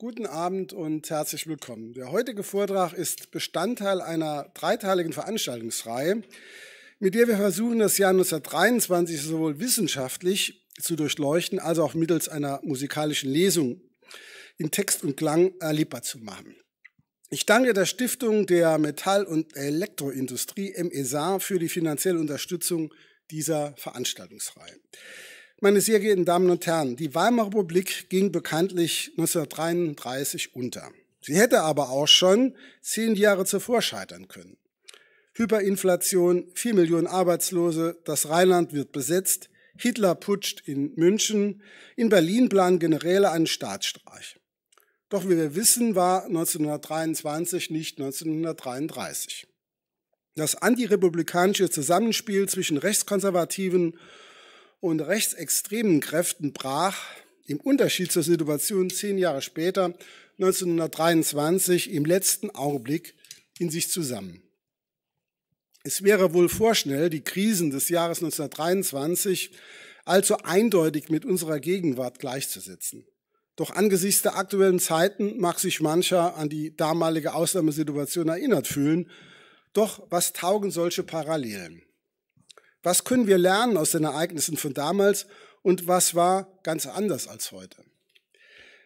Guten Abend und herzlich willkommen. Der heutige Vortrag ist Bestandteil einer dreiteiligen Veranstaltungsreihe, mit der wir versuchen, das Jahr 1923 sowohl wissenschaftlich zu durchleuchten, als auch mittels einer musikalischen Lesung in Text und Klang erlebbar zu machen. Ich danke der Stiftung der Metall- und Elektroindustrie MESA für die finanzielle Unterstützung dieser Veranstaltungsreihe. Meine sehr geehrten Damen und Herren, die Weimarer Republik ging bekanntlich 1933 unter. Sie hätte aber auch schon zehn Jahre zuvor scheitern können. Hyperinflation, vier Millionen Arbeitslose, das Rheinland wird besetzt, Hitler putscht in München, in Berlin planen Generäle einen Staatsstreich. Doch wie wir wissen, war 1923 nicht 1933. Das antirepublikanische Zusammenspiel zwischen rechtskonservativen und rechtsextremen Kräften brach, im Unterschied zur Situation zehn Jahre später, 1923, im letzten Augenblick in sich zusammen. Es wäre wohl vorschnell, die Krisen des Jahres 1923 allzu eindeutig mit unserer Gegenwart gleichzusetzen. Doch angesichts der aktuellen Zeiten mag sich mancher an die damalige Ausnahmesituation erinnert fühlen. Doch was taugen solche Parallelen? Was können wir lernen aus den Ereignissen von damals und was war ganz anders als heute?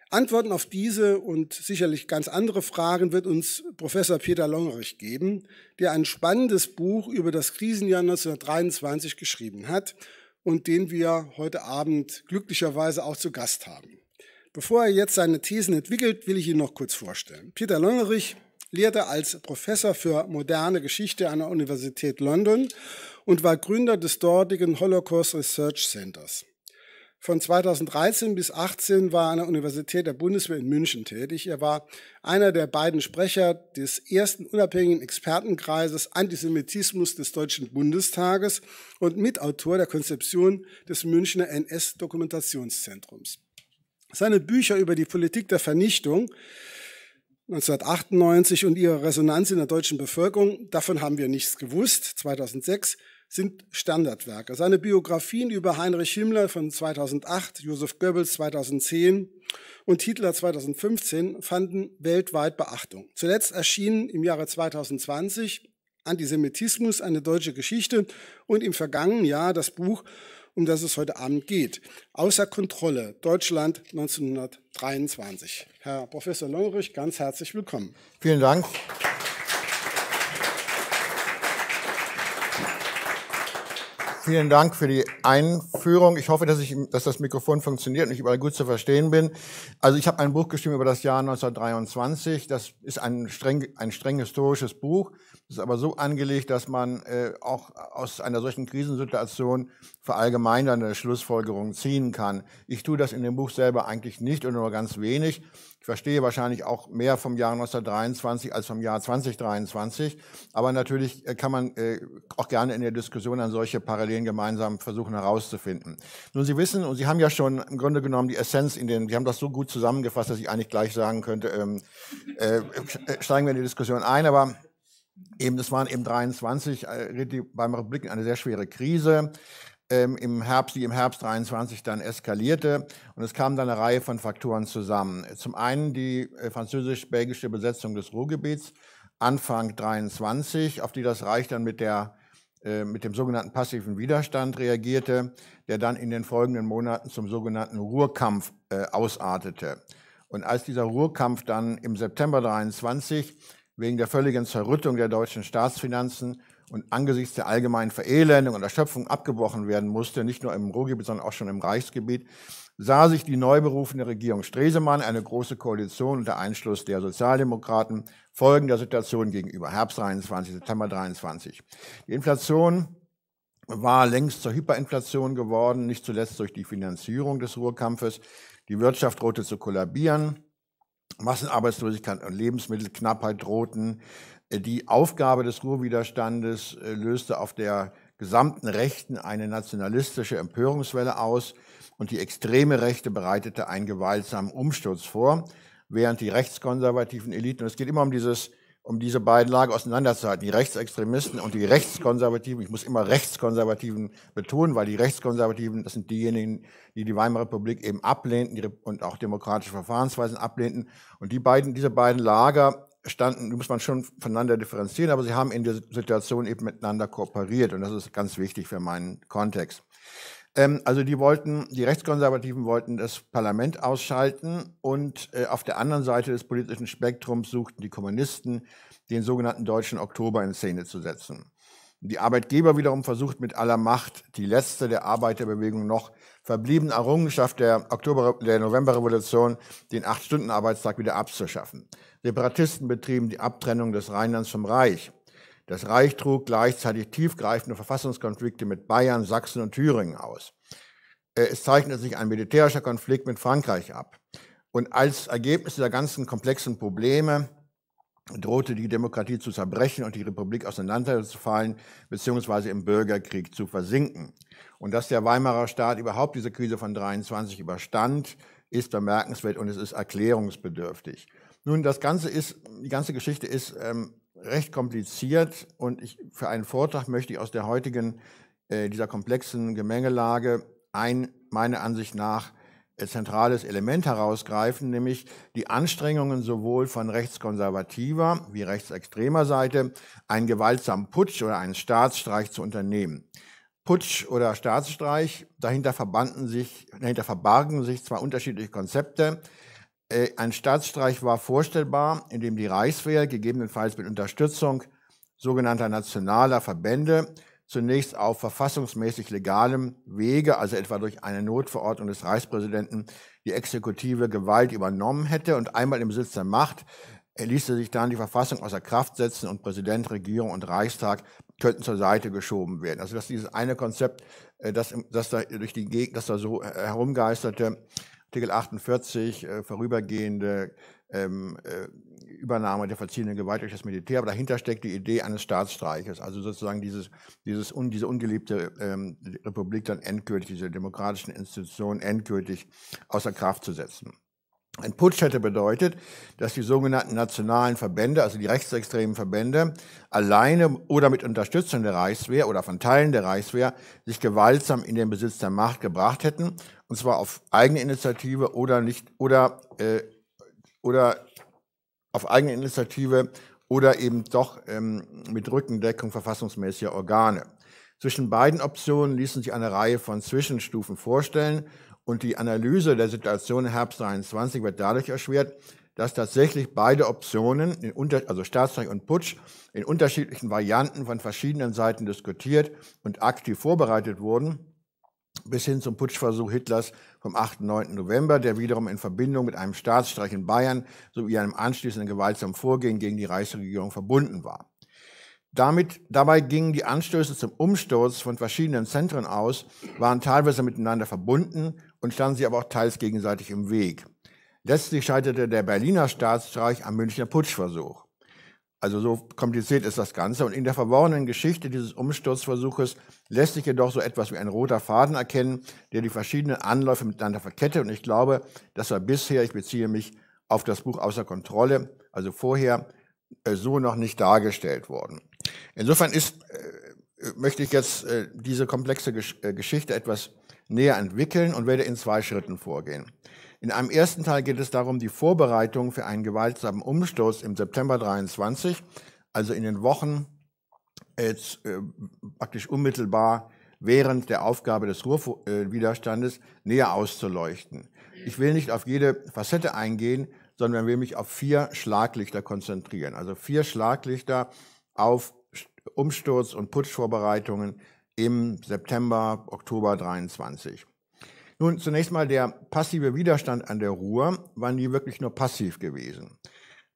Antworten auf diese und sicherlich ganz andere Fragen wird uns Professor Peter Longerich geben, der ein spannendes Buch über das Krisenjahr 1923 geschrieben hat und den wir heute Abend glücklicherweise auch zu Gast haben. Bevor er jetzt seine Thesen entwickelt, will ich ihn noch kurz vorstellen. Peter Longerich lehrte als Professor für moderne Geschichte an der Universität London und war Gründer des dortigen Holocaust Research Centers. Von 2013 bis 18 war er an der Universität der Bundeswehr in München tätig. Er war einer der beiden Sprecher des ersten unabhängigen Expertenkreises Antisemitismus des Deutschen Bundestages und Mitautor der Konzeption des Münchner NS-Dokumentationszentrums. Seine Bücher über die Politik der Vernichtung 1998 und ihre Resonanz in der deutschen Bevölkerung, davon haben wir nichts gewusst, 2006, sind Standardwerke. Seine Biografien über Heinrich Himmler von 2008, Josef Goebbels 2010 und Hitler 2015 fanden weltweit Beachtung. Zuletzt erschienen im Jahre 2020 Antisemitismus, eine deutsche Geschichte und im vergangenen Jahr das Buch um das es heute Abend geht. Außer Kontrolle, Deutschland 1923. Herr Professor Longrich, ganz herzlich willkommen. Vielen Dank. Vielen Dank für die Einführung. Ich hoffe, dass, ich, dass das Mikrofon funktioniert und ich überall gut zu verstehen bin. Also ich habe ein Buch geschrieben über das Jahr 1923. Das ist ein streng, ein streng historisches Buch. Das ist aber so angelegt, dass man äh, auch aus einer solchen Krisensituation verallgemeinernde Schlussfolgerungen ziehen kann. Ich tue das in dem Buch selber eigentlich nicht oder nur ganz wenig. Ich verstehe wahrscheinlich auch mehr vom Jahr 1923 als vom Jahr 2023, aber natürlich äh, kann man äh, auch gerne in der Diskussion an solche Parallelen gemeinsam versuchen herauszufinden. Nun, Sie wissen, und Sie haben ja schon im Grunde genommen die Essenz in den, Sie haben das so gut zusammengefasst, dass ich eigentlich gleich sagen könnte, ähm, äh, äh steigen wir in die Diskussion ein, aber Eben, das waren eben 23, äh, die beim Rückblicken eine sehr schwere Krise ähm, im Herbst, die im Herbst 23 dann eskalierte. Und es kam dann eine Reihe von Faktoren zusammen. Zum einen die äh, französisch-belgische Besetzung des Ruhrgebiets Anfang 23, auf die das Reich dann mit der äh, mit dem sogenannten passiven Widerstand reagierte, der dann in den folgenden Monaten zum sogenannten Ruhrkampf äh, ausartete. Und als dieser Ruhrkampf dann im September 23 wegen der völligen Zerrüttung der deutschen Staatsfinanzen und angesichts der allgemeinen Verelendung und Erschöpfung abgebrochen werden musste, nicht nur im Ruhrgebiet, sondern auch schon im Reichsgebiet, sah sich die neu berufene Regierung Stresemann eine große Koalition unter Einschluss der Sozialdemokraten folgender Situation gegenüber. Herbst 23, September 23. Die Inflation war längst zur Hyperinflation geworden, nicht zuletzt durch die Finanzierung des Ruhrkampfes. Die Wirtschaft drohte zu kollabieren. Massenarbeitslosigkeit und Lebensmittelknappheit drohten. Die Aufgabe des Ruhrwiderstandes äh, löste auf der gesamten Rechten eine nationalistische Empörungswelle aus und die extreme Rechte bereitete einen gewaltsamen Umsturz vor, während die rechtskonservativen Eliten, und es geht immer um dieses um diese beiden Lager auseinanderzuhalten, die Rechtsextremisten und die Rechtskonservativen. Ich muss immer Rechtskonservativen betonen, weil die Rechtskonservativen, das sind diejenigen, die die Weimarer Republik eben ablehnten und auch demokratische Verfahrensweisen ablehnten. Und die beiden, diese beiden Lager standen, muss man schon voneinander differenzieren, aber sie haben in der Situation eben miteinander kooperiert und das ist ganz wichtig für meinen Kontext. Ähm, also die wollten, die Rechtskonservativen wollten das Parlament ausschalten und äh, auf der anderen Seite des politischen Spektrums suchten die Kommunisten, den sogenannten deutschen Oktober in Szene zu setzen. Die Arbeitgeber wiederum versucht mit aller Macht, die letzte der Arbeiterbewegung noch verbliebene Errungenschaft der, Oktober, der Novemberrevolution, den Acht-Stunden-Arbeitstag wieder abzuschaffen. Separatisten betrieben die Abtrennung des Rheinlands vom Reich. Das Reich trug gleichzeitig tiefgreifende Verfassungskonflikte mit Bayern, Sachsen und Thüringen aus. Äh, es zeichnete sich ein militärischer Konflikt mit Frankreich ab. Und als Ergebnis dieser ganzen komplexen Probleme drohte die Demokratie zu zerbrechen und die Republik auseinanderzufallen bzw. im Bürgerkrieg zu versinken. Und dass der Weimarer Staat überhaupt diese Krise von 23 überstand, ist bemerkenswert und es ist erklärungsbedürftig. Nun, das Ganze ist, die ganze Geschichte ist ähm, recht kompliziert und ich, für einen Vortrag möchte ich aus der heutigen, äh, dieser komplexen Gemengelage ein, meiner Ansicht nach, äh, zentrales Element herausgreifen, nämlich die Anstrengungen sowohl von rechtskonservativer wie rechtsextremer Seite, einen gewaltsamen Putsch oder einen Staatsstreich zu unternehmen. Putsch oder Staatsstreich, dahinter, verbanden sich, dahinter verbargen sich zwar unterschiedliche Konzepte, äh, ein Staatsstreich war vorstellbar, indem die Reichswehr, gegebenenfalls mit Unterstützung sogenannter nationaler Verbände, zunächst auf verfassungsmäßig legalem Wege, also etwa durch eine Notverordnung des Reichspräsidenten, die exekutive Gewalt übernommen hätte und einmal im Besitz der Macht ließe sich dann die Verfassung außer Kraft setzen und Präsident, Regierung und Reichstag könnten zur Seite geschoben werden. Also dass dieses eine Konzept, äh, das, das da durch die das da so herumgeisterte, Artikel 48, äh, vorübergehende ähm, äh, Übernahme der verziehenden Gewalt durch das Militär, aber dahinter steckt die Idee eines Staatsstreiches, also sozusagen dieses, dieses un, diese ungeliebte ähm, Republik dann endgültig, diese demokratischen Institutionen endgültig außer Kraft zu setzen. Ein Putsch hätte bedeutet, dass die sogenannten nationalen Verbände, also die rechtsextremen Verbände, alleine oder mit Unterstützung der Reichswehr oder von Teilen der Reichswehr sich gewaltsam in den Besitz der Macht gebracht hätten, und zwar auf eigene Initiative oder nicht oder äh, oder auf eigene Initiative oder eben doch ähm, mit Rückendeckung verfassungsmäßiger Organe. Zwischen beiden Optionen ließen sich eine Reihe von Zwischenstufen vorstellen und die Analyse der Situation im Herbst 23 wird dadurch erschwert, dass tatsächlich beide Optionen, also Staatsstreich und Putsch, in unterschiedlichen Varianten von verschiedenen Seiten diskutiert und aktiv vorbereitet wurden, bis hin zum Putschversuch Hitlers vom 8. und 9. November, der wiederum in Verbindung mit einem Staatsstreich in Bayern sowie einem anschließenden gewaltsamen Vorgehen gegen die Reichsregierung verbunden war. Damit, dabei gingen die Anstöße zum Umsturz von verschiedenen Zentren aus, waren teilweise miteinander verbunden und standen sich aber auch teils gegenseitig im Weg. Letztlich scheiterte der Berliner Staatsstreich am Münchner Putschversuch. Also so kompliziert ist das Ganze. Und in der verworrenen Geschichte dieses Umsturzversuches lässt sich jedoch so etwas wie ein roter Faden erkennen, der die verschiedenen Anläufe miteinander verkettet. Und ich glaube, das war bisher, ich beziehe mich auf das Buch Außer Kontrolle, also vorher, äh, so noch nicht dargestellt worden. Insofern ist, äh, möchte ich jetzt äh, diese komplexe Geschichte etwas näher entwickeln und werde in zwei Schritten vorgehen. In einem ersten Teil geht es darum, die Vorbereitung für einen gewaltsamen Umstoß im September 23, also in den Wochen jetzt, äh, äh, praktisch unmittelbar während der Aufgabe des Ruhrwiderstandes, äh, näher auszuleuchten. Ich will nicht auf jede Facette eingehen, sondern will mich auf vier Schlaglichter konzentrieren. Also vier Schlaglichter auf Umsturz- und Putschvorbereitungen im September, Oktober 23. Nun, zunächst mal der passive Widerstand an der Ruhr war nie wirklich nur passiv gewesen.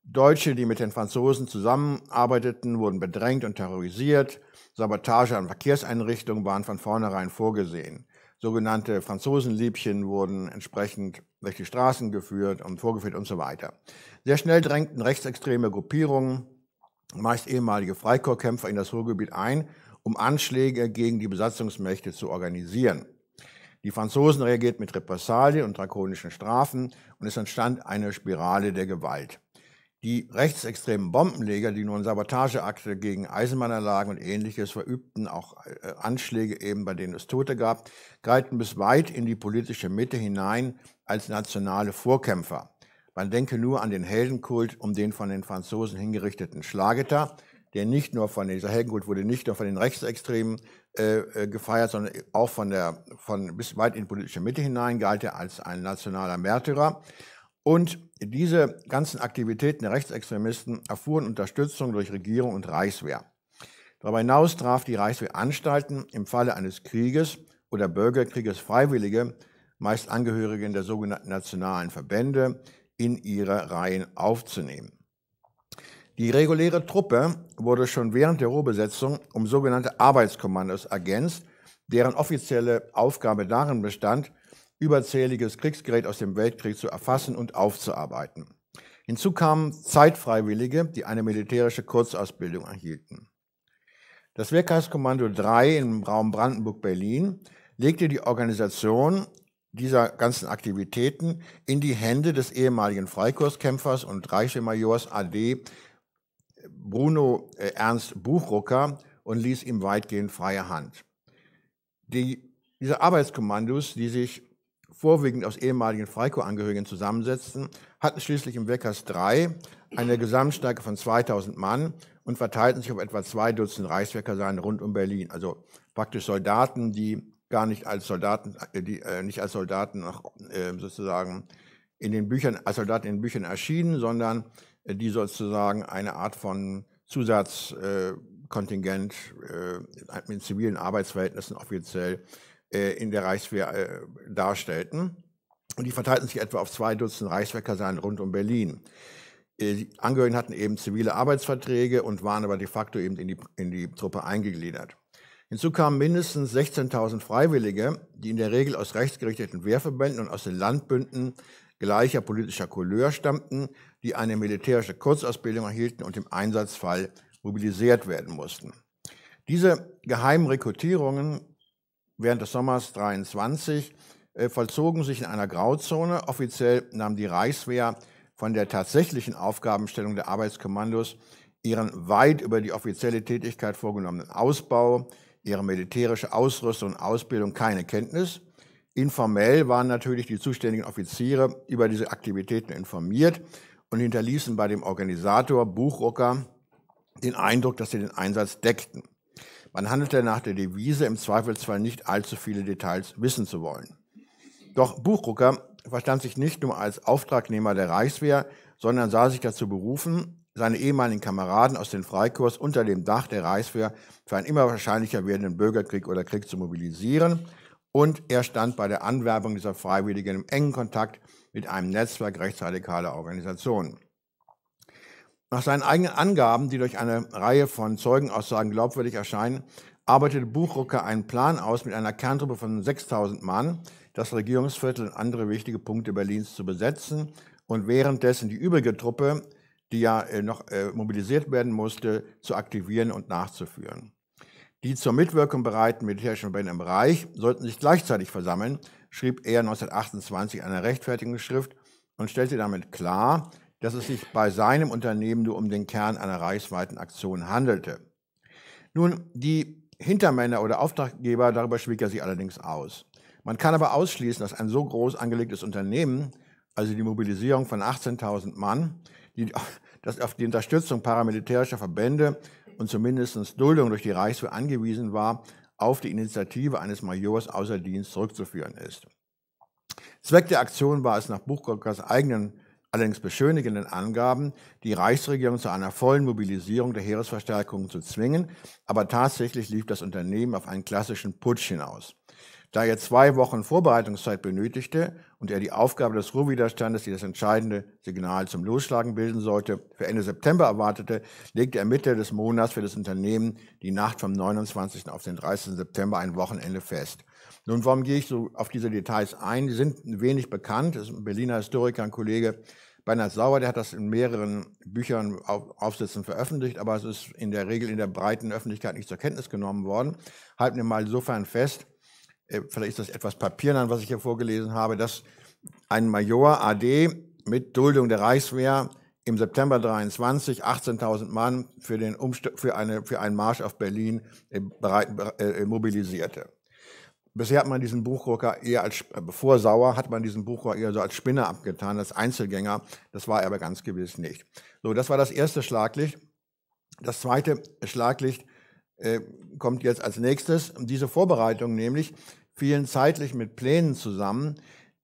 Deutsche, die mit den Franzosen zusammenarbeiteten, wurden bedrängt und terrorisiert. Sabotage an Verkehrseinrichtungen waren von vornherein vorgesehen. Sogenannte Franzosenliebchen wurden entsprechend durch die Straßen geführt und vorgeführt und so weiter. Sehr schnell drängten rechtsextreme Gruppierungen, meist ehemalige Freikorpskämpfer in das Ruhrgebiet ein um Anschläge gegen die Besatzungsmächte zu organisieren. Die Franzosen reagierten mit Repressalien und drakonischen Strafen und es entstand eine Spirale der Gewalt. Die rechtsextremen Bombenleger, die nun Sabotageakte gegen Eisenbahnanlagen und ähnliches verübten, auch äh, Anschläge eben, bei denen es Tote gab, galten bis weit in die politische Mitte hinein als nationale Vorkämpfer. Man denke nur an den Heldenkult um den von den Franzosen hingerichteten Schlageter, der nicht nur von dieser Heldengut wurde nicht nur von den Rechtsextremen äh, äh, gefeiert, sondern auch von der von bis weit in die politische Mitte hinein galt er als ein nationaler Märtyrer. Und diese ganzen Aktivitäten der Rechtsextremisten erfuhren Unterstützung durch Regierung und Reichswehr. Darüber hinaus traf die Reichswehr Anstalten im Falle eines Krieges oder Bürgerkrieges Freiwillige, meist Angehörigen der sogenannten nationalen Verbände, in ihre Reihen aufzunehmen. Die reguläre Truppe wurde schon während der Ruhrbesetzung um sogenannte Arbeitskommandos ergänzt, deren offizielle Aufgabe darin bestand, überzähliges Kriegsgerät aus dem Weltkrieg zu erfassen und aufzuarbeiten. Hinzu kamen Zeitfreiwillige, die eine militärische Kurzausbildung erhielten. Das Wehrkreiskommando 3 im Raum Brandenburg-Berlin legte die Organisation dieser ganzen Aktivitäten in die Hände des ehemaligen Freikorpskämpfers und Reichsmajors AD Bruno äh, Ernst Buchrucker und ließ ihm weitgehend freie Hand. Die, diese Arbeitskommandos, die sich vorwiegend aus ehemaligen Freikorps-Angehörigen zusammensetzten, hatten schließlich im Weckers III eine Gesamtstärke von 2000 Mann und verteilten sich auf etwa zwei Dutzend Reichswehrkasernen rund um Berlin. Also praktisch Soldaten, die gar nicht als Soldaten, äh, die äh, nicht als Soldaten nach, äh, sozusagen in den Büchern, als Soldaten in den Büchern erschienen, sondern äh, die sozusagen eine Art von Zusatzkontingent mit äh, zivilen Arbeitsverhältnissen offiziell äh, in der Reichswehr darstellten. Und die verteilten sich etwa auf zwei Dutzend Reichswehrkasernen rund um Berlin. Die Angehörigen hatten eben zivile Arbeitsverträge und waren aber de facto eben in die, in die Truppe eingegliedert. Hinzu kamen mindestens 16.000 Freiwillige, die in der Regel aus rechtsgerichteten Wehrverbänden und aus den Landbünden gleicher politischer Couleur stammten, die eine militärische Kurzausbildung erhielten und im Einsatzfall mobilisiert werden mussten. Diese geheimen Rekrutierungen während des Sommers 23 äh, vollzogen sich in einer Grauzone. Offiziell nahm die Reichswehr von der tatsächlichen Aufgabenstellung der Arbeitskommandos ihren weit über die offizielle Tätigkeit vorgenommenen Ausbau, ihre militärische Ausrüstung und Ausbildung keine Kenntnis. Informell waren natürlich die zuständigen Offiziere über diese Aktivitäten informiert und hinterließen bei dem Organisator Buchrucker den Eindruck, dass sie den Einsatz deckten. Man handelte nach der Devise, im Zweifelsfall nicht allzu viele Details wissen zu wollen. Doch Buchrucker verstand sich nicht nur als Auftragnehmer der Reichswehr, sondern sah sich dazu berufen, seine ehemaligen Kameraden aus dem Freikorps unter dem Dach der Reichswehr für einen immer wahrscheinlicher werdenden Bürgerkrieg oder Krieg zu mobilisieren. Und er stand bei der Anwerbung dieser Freiwilligen im engen Kontakt mit einem Netzwerk rechtsradikaler Organisationen. Nach seinen eigenen Angaben, die durch eine Reihe von Zeugenaussagen glaubwürdig erscheinen, arbeitete Buchrucker einen Plan aus, mit einer Kerntruppe von 6000 Mann das Regierungsviertel und andere wichtige Punkte Berlins zu besetzen und währenddessen die übrige Truppe, die ja äh, noch äh, mobilisiert werden musste, zu aktivieren und nachzuführen. Die zur Mitwirkung bereiten militärischen Verbände im Reich sollten sich gleichzeitig versammeln, schrieb er 1928 eine Rechtfertigungsschrift und stellte damit klar, dass es sich bei seinem Unternehmen nur um den Kern einer reichsweiten Aktion handelte. Nun, die Hintermänner oder Auftraggeber, darüber schwieg er sich allerdings aus. Man kann aber ausschließen, dass ein so groß angelegtes Unternehmen, also die Mobilisierung von 18.000 Mann, die, das auf die Unterstützung paramilitärischer Verbände und zumindest Duldung durch die Reichswehr angewiesen war, auf die Initiative eines Majors außer Dienst zurückzuführen ist. Zweck der Aktion war es nach Buchkokers eigenen, allerdings beschönigenden Angaben, die Reichsregierung zu einer vollen Mobilisierung der Heeresverstärkungen zu zwingen, aber tatsächlich lief das Unternehmen auf einen klassischen Putsch hinaus. Da er zwei Wochen Vorbereitungszeit benötigte und er die Aufgabe des Ruhrwiderstandes, die das entscheidende Signal zum Losschlagen bilden sollte, für Ende September erwartete, legte er Mitte des Monats für das Unternehmen die Nacht vom 29. auf den 30. September ein Wochenende fest. Nun, warum gehe ich so auf diese Details ein? Die sind wenig bekannt. Das ist ein Berliner Historiker, ein Kollege, Bernhard Sauer, der hat das in mehreren Büchern, auf, Aufsätzen veröffentlicht, aber es ist in der Regel in der breiten Öffentlichkeit nicht zur Kenntnis genommen worden. Halten wir mal insofern fest, äh, vielleicht ist das etwas Papiernern, was ich hier vorgelesen habe, dass ein Major AD mit Duldung der Reichswehr im September 23 18.000 Mann für, den für, eine, für einen Marsch auf Berlin äh, bereit, äh, äh, mobilisierte. Bisher hat man diesen Buchrucker eher als, bevor Sauer, hat man diesen Buchrucker eher so als Spinner abgetan, als Einzelgänger. Das war er aber ganz gewiss nicht. So, das war das erste Schlaglicht. Das zweite Schlaglicht äh, kommt jetzt als nächstes. Diese Vorbereitung nämlich fielen zeitlich mit Plänen zusammen,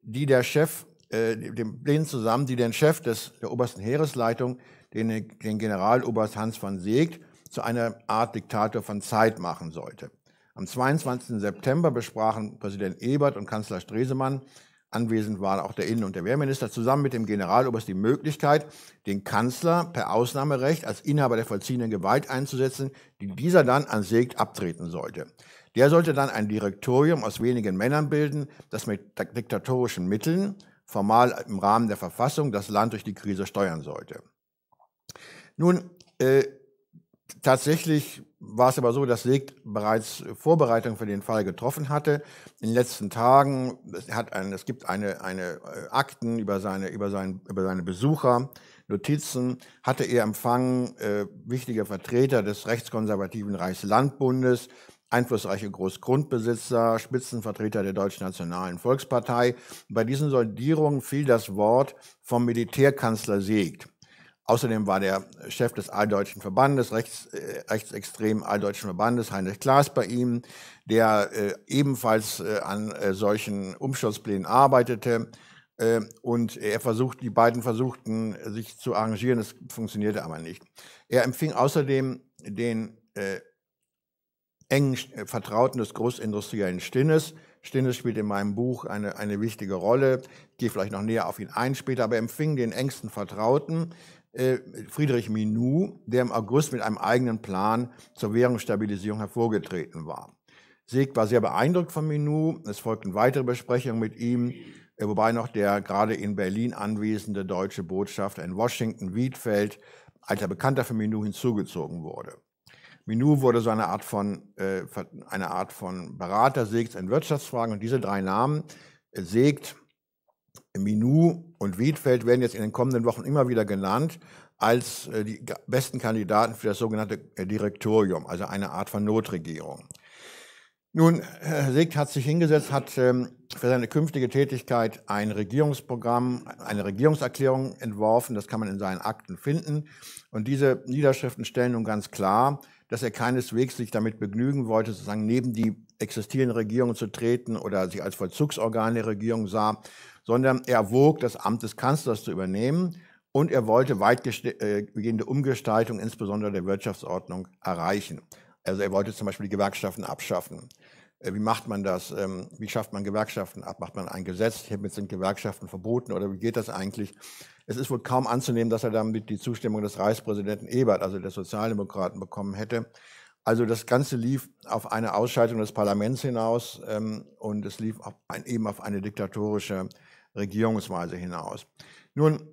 die der Chef, äh, den Plänen zusammen, die den Chef des, der obersten Heeresleitung, den, den Generaloberst Hans von Seeg, zu einer Art Diktator von Zeit machen sollte. Am 22. September besprachen Präsident Ebert und Kanzler Stresemann Anwesend waren auch der Innen- und der Wehrminister zusammen mit dem Generaloberst die Möglichkeit, den Kanzler per Ausnahmerecht als Inhaber der vollziehenden Gewalt einzusetzen, die dieser dann an Segt abtreten sollte. Der sollte dann ein Direktorium aus wenigen Männern bilden, das mit diktatorischen Mitteln, formal im Rahmen der Verfassung, das Land durch die Krise steuern sollte. Nun, äh, Tatsächlich war es aber so, dass Leg bereits Vorbereitungen für den Fall getroffen hatte. In den letzten Tagen hat ein, es gibt eine, eine äh, Akten über seine, über, seinen, über seine Besucher, Notizen, hatte er empfangen äh, wichtige Vertreter des rechtskonservativen Reichslandbundes, einflussreiche Großgrundbesitzer, Spitzenvertreter der Deutschen Nationalen Volkspartei. Bei diesen Sondierungen fiel das Wort vom Militärkanzler Segt. Außerdem war der Chef des Alldeutschen Verbandes, rechts, äh, rechtsextremen Alldeutschen Verbandes, Heinrich Klaas bei ihm, der äh, ebenfalls äh, an äh, solchen Umsturzplänen arbeitete. Äh, und er versucht, die beiden versuchten, sich zu arrangieren. Es funktionierte aber nicht. Er empfing außerdem den äh, engen Vertrauten des Großindustriellen Stinnes. Stinnes spielt in meinem Buch eine, eine wichtige Rolle. Ich gehe vielleicht noch näher auf ihn ein später, aber er empfing den engsten Vertrauten äh, Friedrich Minou, der im August mit einem eigenen Plan zur Währungsstabilisierung hervorgetreten war. Sieg war sehr beeindruckt von Minou. Es folgten weitere Besprechungen mit ihm, äh, wobei noch der gerade in Berlin anwesende deutsche Botschafter in Washington, Wiedfeld, alter Bekannter von Minou, hinzugezogen wurde. Minou wurde so eine Art von, äh, eine Art von Berater Segs in Wirtschaftsfragen und diese drei Namen, Segt, Minou und Wiedfeld werden jetzt in den kommenden Wochen immer wieder genannt als äh, die besten Kandidaten für das sogenannte äh, Direktorium, also eine Art von Notregierung. Nun, Herr Segt hat sich hingesetzt, hat ähm, für seine künftige Tätigkeit ein Regierungsprogramm, eine Regierungserklärung entworfen. Das kann man in seinen Akten finden. Und diese Niederschriften stellen nun ganz klar, dass er keineswegs sich damit begnügen wollte, sozusagen neben die existierenden Regierungen zu treten oder sich als Vollzugsorgan der Regierung sah, sondern er wog, das Amt des Kanzlers zu übernehmen und er wollte weitgehende Umgestaltung, insbesondere der Wirtschaftsordnung, erreichen. Also er wollte zum Beispiel die Gewerkschaften abschaffen. Äh, wie macht man das? Ähm, wie schafft man Gewerkschaften ab? Macht man ein Gesetz? Hiermit sind Gewerkschaften verboten oder wie geht das eigentlich? Es ist wohl kaum anzunehmen, dass er damit die Zustimmung des Reichspräsidenten Ebert, also der Sozialdemokraten, bekommen hätte. Also das Ganze lief auf eine Ausschaltung des Parlaments hinaus ähm, und es lief auf ein, eben auf eine diktatorische Regierungsweise hinaus. Nun,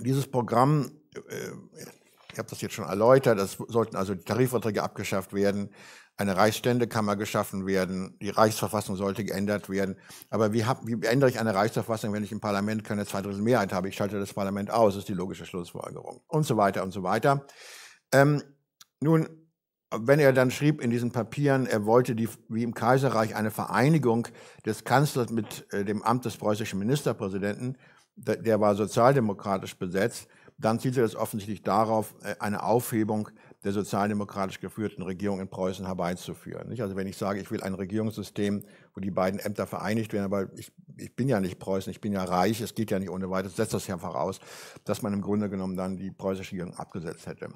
dieses Programm, äh, ich habe das jetzt schon erläutert, es sollten also Tarifverträge abgeschafft werden, eine Reichsständekammer geschaffen werden, die Reichsverfassung sollte geändert werden. Aber wie, wie ändere ich eine Reichsverfassung, wenn ich im Parlament keine Zweidrittelmehrheit habe? Ich schalte das Parlament aus, ist die logische Schlussfolgerung. Und so weiter und so weiter. Ähm, nun, wenn er dann schrieb in diesen Papieren, er wollte die, wie im Kaiserreich eine Vereinigung des Kanzlers mit äh, dem Amt des preußischen Ministerpräsidenten, der war sozialdemokratisch besetzt, dann zielte das offensichtlich darauf, äh, eine Aufhebung der sozialdemokratisch geführten Regierung in Preußen herbeizuführen. Also wenn ich sage, ich will ein Regierungssystem, wo die beiden Ämter vereinigt werden, aber ich, ich bin ja nicht Preußen, ich bin ja reich, es geht ja nicht ohne weiteres, setzt das ja voraus, dass man im Grunde genommen dann die preußische Regierung abgesetzt hätte.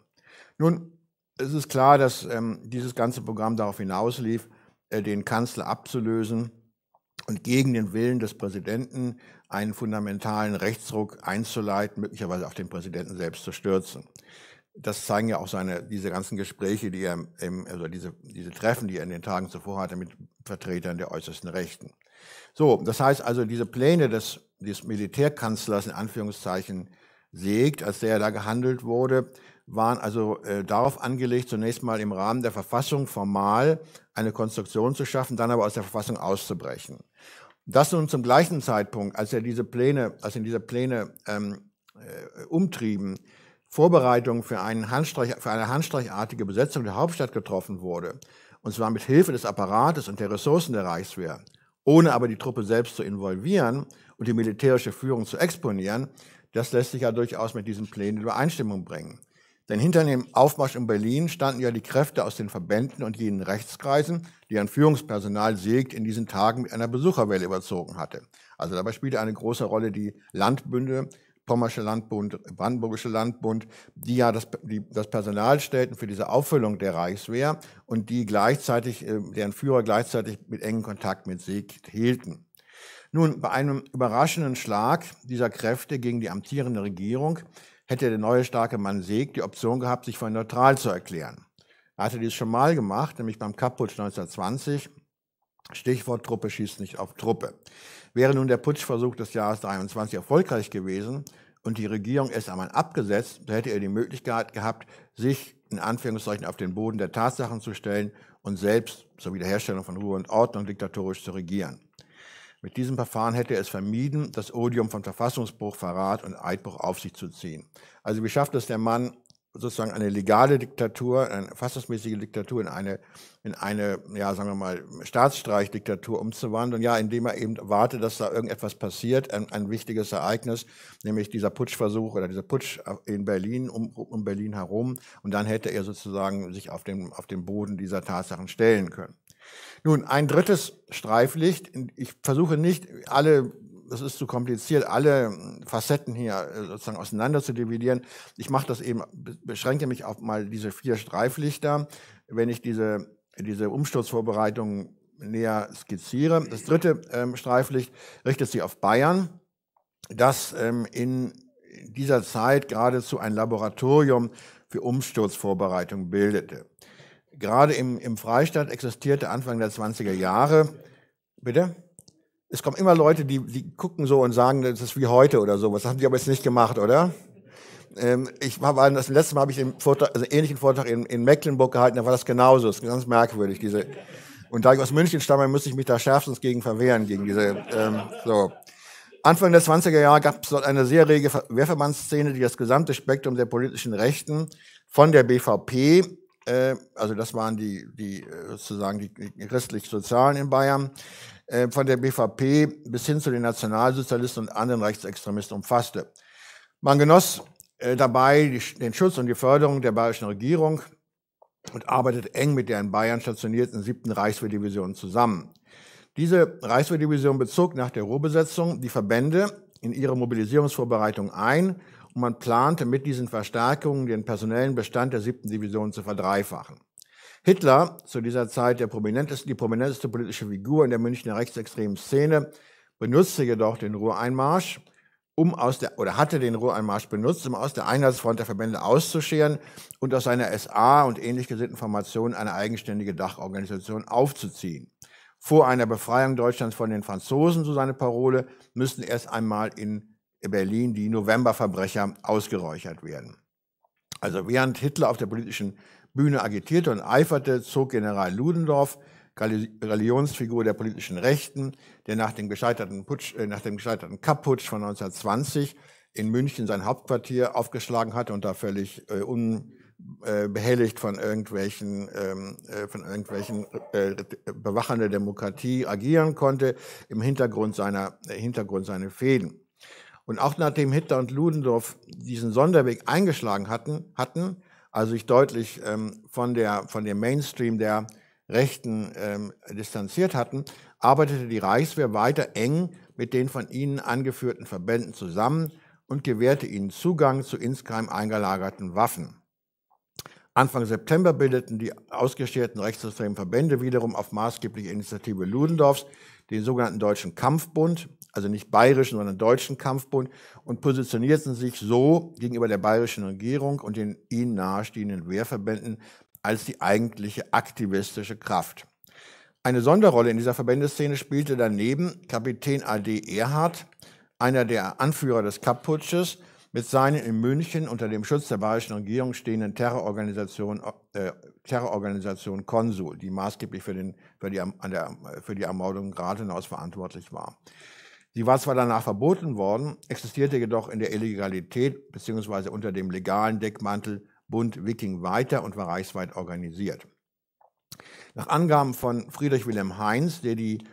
Nun, es ist klar, dass ähm, dieses ganze Programm darauf hinauslief, äh, den Kanzler abzulösen und gegen den Willen des Präsidenten einen fundamentalen Rechtsruck einzuleiten, möglicherweise auch den Präsidenten selbst zu stürzen. Das zeigen ja auch seine, diese ganzen Gespräche, die er im, also diese, diese Treffen, die er in den Tagen zuvor hatte mit Vertretern der äußersten Rechten. So, das heißt also, diese Pläne des, des Militärkanzlers in Anführungszeichen sägt, als der da gehandelt wurde, waren also äh, darauf angelegt, zunächst mal im Rahmen der Verfassung formal eine Konstruktion zu schaffen, dann aber aus der Verfassung auszubrechen. Das nun zum gleichen Zeitpunkt, als er diese Pläne, als in diese Pläne ähm, äh, umtrieben, Vorbereitung für, einen Handstreich, für eine handstreichartige Besetzung der Hauptstadt getroffen wurde, und zwar mit Hilfe des Apparates und der Ressourcen der Reichswehr, ohne aber die Truppe selbst zu involvieren und die militärische Führung zu exponieren, das lässt sich ja durchaus mit diesen Plänen in Übereinstimmung bringen. Denn hinter dem Aufmarsch in Berlin standen ja die Kräfte aus den Verbänden und jenen Rechtskreisen, deren Führungspersonal Segt in diesen Tagen mit einer Besucherwelle überzogen hatte. Also dabei spielte eine große Rolle die Landbünde, Pommersche Landbund, Brandenburgische Landbund, die ja das, die, das Personal stellten für diese Auffüllung der Reichswehr und die gleichzeitig, äh, deren Führer gleichzeitig mit engen Kontakt mit Segt hielten. Nun, bei einem überraschenden Schlag dieser Kräfte gegen die amtierende Regierung hätte der neue starke Mann Sieg die Option gehabt, sich von neutral zu erklären. Er hatte dies schon mal gemacht, nämlich beim Kapputsch 1920. Stichwort Truppe schießt nicht auf Truppe. Wäre nun der Putschversuch des Jahres 23 erfolgreich gewesen und die Regierung erst einmal abgesetzt, so hätte er die Möglichkeit gehabt, sich in Anführungszeichen auf den Boden der Tatsachen zu stellen und selbst zur Wiederherstellung von Ruhe und Ordnung diktatorisch zu regieren. Mit diesem Verfahren hätte er es vermieden, das Odium von Verfassungsbruch, Verrat und Eidbruch auf sich zu ziehen. Also wie schafft es der Mann, sozusagen eine legale Diktatur, eine verfassungsmäßige Diktatur in eine, in eine, ja, sagen wir mal, Staatsstreichdiktatur umzuwandeln. Ja, indem er eben wartet, dass da irgendetwas passiert, ein, ein wichtiges Ereignis, nämlich dieser Putschversuch oder dieser Putsch in Berlin, um, um Berlin herum. Und dann hätte er sozusagen sich auf den, auf den Boden dieser Tatsachen stellen können. Nun, ein drittes Streiflicht. Ich versuche nicht alle, das ist zu kompliziert, alle Facetten hier äh, sozusagen auseinander zu dividieren. Ich mache das eben, beschränke mich auf mal diese vier Streiflichter, wenn ich diese, diese Umsturzvorbereitung näher skizziere. Das dritte ähm, Streiflicht richtet sich auf Bayern, das ähm, in dieser Zeit geradezu ein Laboratorium für Umsturzvorbereitung bildete gerade im, im Freistaat existierte Anfang der 20er Jahre. Bitte? Es kommen immer Leute, die, die gucken so und sagen, das ist wie heute oder sowas. Das haben die aber jetzt nicht gemacht, oder? Ähm, ich war, das letzte Mal habe ich einen, Vortrag, also einen ähnlichen Vortrag in, in Mecklenburg gehalten, da war das genauso. Das ist ganz merkwürdig, diese. Und da ich aus München stamme, müsste ich mich da schärfstens gegen verwehren, gegen diese, ähm, so. Anfang der 20er Jahre gab es dort eine sehr rege Wehrverbandsszene, die das gesamte Spektrum der politischen Rechten von der BVP äh, also das waren die, die äh, sozusagen die christlich-sozialen in Bayern, äh, von der BVP bis hin zu den Nationalsozialisten und anderen Rechtsextremisten umfasste. Man genoss dabei den Schutz und die Förderung der bayerischen Regierung und arbeitete eng mit der in Bayern stationierten 7. Reichswehrdivision zusammen. Diese Reichswehrdivision bezog nach der Ruhrbesetzung die Verbände in ihre Mobilisierungsvorbereitung ein und man plante mit diesen Verstärkungen den personellen Bestand der siebten Division zu verdreifachen. Hitler, zu dieser Zeit der prominenteste, die prominenteste politische Figur in der Münchner rechtsextremen Szene, benutzte jedoch den Ruhreinmarsch, um aus der, oder hatte den Ruhreinmarsch benutzt, um aus der Einheitsfront der Verbände auszuscheren und aus seiner SA und ähnlich gesinnten Formationen eine eigenständige Dachorganisation aufzuziehen. Vor einer Befreiung Deutschlands von den Franzosen, so seine Parole, müssten erst einmal in Berlin die Novemberverbrecher ausgeräuchert werden. Also während Hitler auf der politischen Bühne agitierte und eiferte, zog General Ludendorff, Galionsfigur der politischen Rechten, der nach dem gescheiterten, Putsch, äh, nach dem gescheiterten kapp von 1920 in München sein Hauptquartier aufgeschlagen hatte und da völlig äh, unbehelligt äh, von irgendwelchen, ähm, äh, von irgendwelchen äh, Bewachern der Demokratie agieren konnte, im Hintergrund seiner, äh, Hintergrund seine Fäden. Und auch nachdem Hitler und Ludendorff diesen Sonderweg eingeschlagen hatten, hatten also sich deutlich ähm, von, der, von dem Mainstream der Rechten ähm, distanziert hatten, arbeitete die Reichswehr weiter eng mit den von ihnen angeführten Verbänden zusammen und gewährte ihnen Zugang zu insgeheim eingelagerten Waffen. Anfang September bildeten die ausgescherten rechtsextremen Verbände wiederum auf maßgebliche Initiative Ludendorffs den sogenannten Deutschen Kampfbund, also nicht bayerischen, sondern deutschen Kampfbund und positionierten sich so gegenüber der bayerischen Regierung und den ihnen nahestehenden Wehrverbänden als die eigentliche aktivistische Kraft. Eine Sonderrolle in dieser Verbändesszene spielte daneben Kapitän A.D. Erhard, einer der Anführer des Kapputsches, mit seinen in München unter dem Schutz der bayerischen Regierung stehenden Terrororganisationen äh, Terrororganisation Konsul, die maßgeblich für, den, für, die, an der, für die Ermordung Rathenaus verantwortlich war. Sie war zwar danach verboten worden, existierte jedoch in der Illegalität bzw. unter dem legalen Deckmantel Bund Wiking weiter und war reichsweit organisiert. Nach Angaben von Friedrich Wilhelm Heinz, der die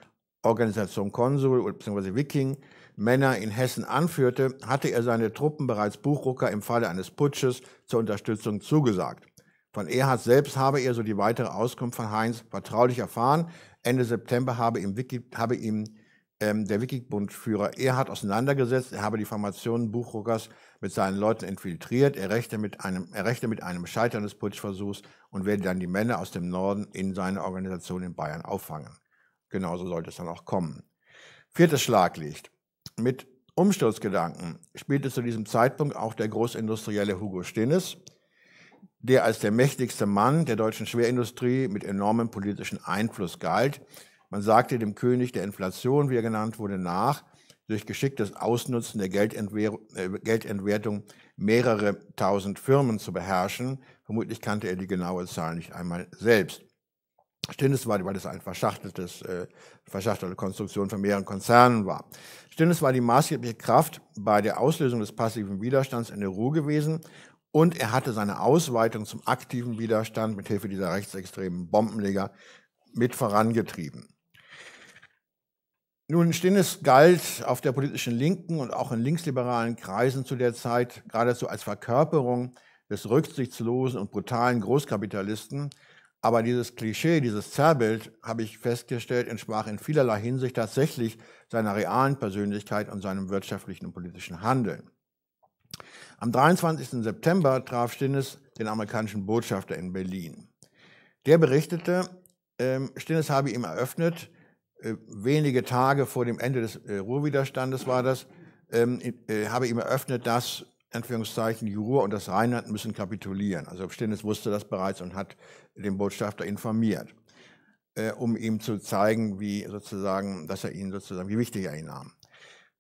Organisation Konsul bzw. Wiking Männer in Hessen anführte, hatte er seine Truppen bereits Buchrucker im Falle eines Putsches zur Unterstützung zugesagt. Von Erhard selbst habe er, so die weitere Auskunft von Heinz, vertraulich erfahren. Ende September habe ihm, Wiki, habe ihm ähm, der Wikibundführer Erhard auseinandergesetzt. Er habe die Formation Buchruckers mit seinen Leuten infiltriert. Er rechte mit einem, er rechte mit einem Scheitern des Putschversuchs und werde dann die Männer aus dem Norden in seine Organisation in Bayern auffangen. Genauso sollte es dann auch kommen. Viertes Schlaglicht. Mit Umsturzgedanken spielte zu diesem Zeitpunkt auch der Großindustrielle Hugo Stinnes, der als der mächtigste Mann der deutschen Schwerindustrie mit enormem politischen Einfluss galt. Man sagte dem König der Inflation, wie er genannt wurde, nach, durch geschicktes Ausnutzen der Geldentwehr äh, Geldentwertung mehrere tausend Firmen zu beherrschen. Vermutlich kannte er die genaue Zahl nicht einmal selbst. Stinnes war, weil es eine äh, verschachtelte Konstruktion von mehreren Konzernen war. Stinnes war die maßgebliche Kraft bei der Auslösung des passiven Widerstands in der Ruhr gewesen und er hatte seine Ausweitung zum aktiven Widerstand mit Hilfe dieser rechtsextremen Bombenleger mit vorangetrieben. Nun, Stinnes galt auf der politischen Linken und auch in linksliberalen Kreisen zu der Zeit geradezu als Verkörperung des rücksichtslosen und brutalen Großkapitalisten. Aber dieses Klischee, dieses Zerrbild, habe ich festgestellt, entsprach in vielerlei Hinsicht tatsächlich seiner realen Persönlichkeit und seinem wirtschaftlichen und politischen Handeln. Am 23. September traf Stinnes den amerikanischen Botschafter in Berlin. Der berichtete, ähm, Stinnes habe ihm eröffnet, äh, wenige Tage vor dem Ende des äh, Ruhrwiderstandes war das, ähm, äh, habe ihm eröffnet, dass Anführungszeichen, die Ruhr und das Rheinland müssen kapitulieren. Also Stinnes wusste das bereits und hat den Botschafter informiert, um ihm zu zeigen, wie sozusagen, dass er ihn sozusagen, wie wichtig er ihn nahm.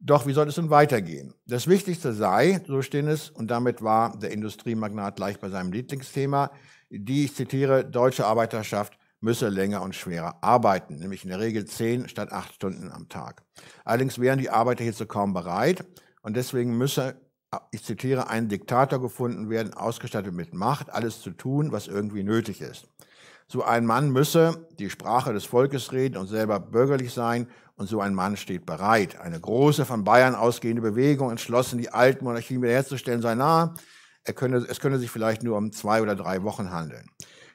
Doch wie soll es nun weitergehen? Das Wichtigste sei, so stehen es, und damit war der Industriemagnat gleich bei seinem Lieblingsthema, die, ich zitiere, deutsche Arbeiterschaft müsse länger und schwerer arbeiten, nämlich in der Regel zehn statt acht Stunden am Tag. Allerdings wären die Arbeiter hierzu kaum bereit und deswegen müsse, ich zitiere, ein Diktator gefunden werden, ausgestattet mit Macht, alles zu tun, was irgendwie nötig ist. So ein Mann müsse die Sprache des Volkes reden und selber bürgerlich sein und so ein Mann steht bereit. Eine große von Bayern ausgehende Bewegung, entschlossen, die alten Monarchien wiederherzustellen, sei nah. Er könne, es könne sich vielleicht nur um zwei oder drei Wochen handeln.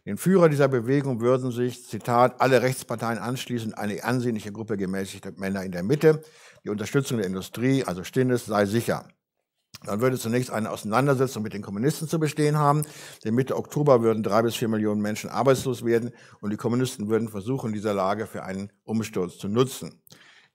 Den Führer dieser Bewegung würden sich, Zitat, alle Rechtsparteien anschließen, eine ansehnliche Gruppe gemäßigter Männer in der Mitte. Die Unterstützung der Industrie, also Stindes, sei sicher. Dann würde zunächst eine Auseinandersetzung mit den Kommunisten zu bestehen haben, denn Mitte Oktober würden drei bis vier Millionen Menschen arbeitslos werden und die Kommunisten würden versuchen, dieser Lage für einen Umsturz zu nutzen.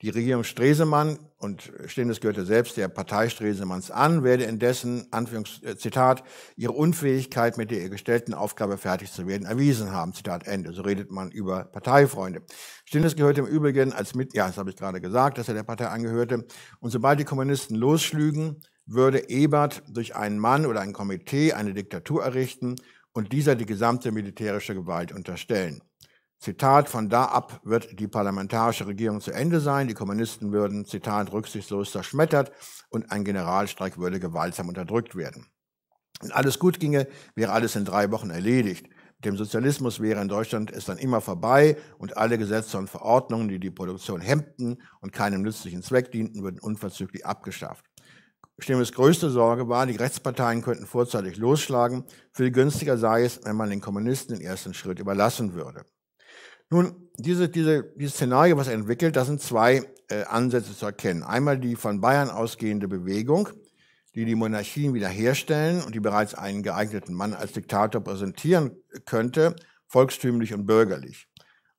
Die Regierung Stresemann, und Stendes gehörte selbst der Partei Stresemanns an, werde indessen, Anführungs, äh, Zitat, ihre Unfähigkeit, mit der ihr gestellten Aufgabe fertig zu werden, erwiesen haben, Zitat Ende. So redet man über Parteifreunde. Stendes gehörte im Übrigen als Mit, ja, das habe ich gerade gesagt, dass er der Partei angehörte. Und sobald die Kommunisten losschlügen, würde Ebert durch einen Mann oder ein Komitee eine Diktatur errichten und dieser die gesamte militärische Gewalt unterstellen. Zitat, von da ab wird die parlamentarische Regierung zu Ende sein, die Kommunisten würden, Zitat, rücksichtslos zerschmettert und ein Generalstreik würde gewaltsam unterdrückt werden. Wenn alles gut ginge, wäre alles in drei Wochen erledigt. Mit dem Sozialismus wäre in Deutschland es dann immer vorbei und alle Gesetze und Verordnungen, die die Produktion hemmten und keinem nützlichen Zweck dienten, würden unverzüglich abgeschafft. Stimmes größte Sorge war, die Rechtsparteien könnten vorzeitig losschlagen. Viel günstiger sei es, wenn man den Kommunisten den ersten Schritt überlassen würde. Nun, diese, diese, dieses Szenario, was entwickelt, das sind zwei äh, Ansätze zu erkennen. Einmal die von Bayern ausgehende Bewegung, die die Monarchien wiederherstellen und die bereits einen geeigneten Mann als Diktator präsentieren könnte, volkstümlich und bürgerlich.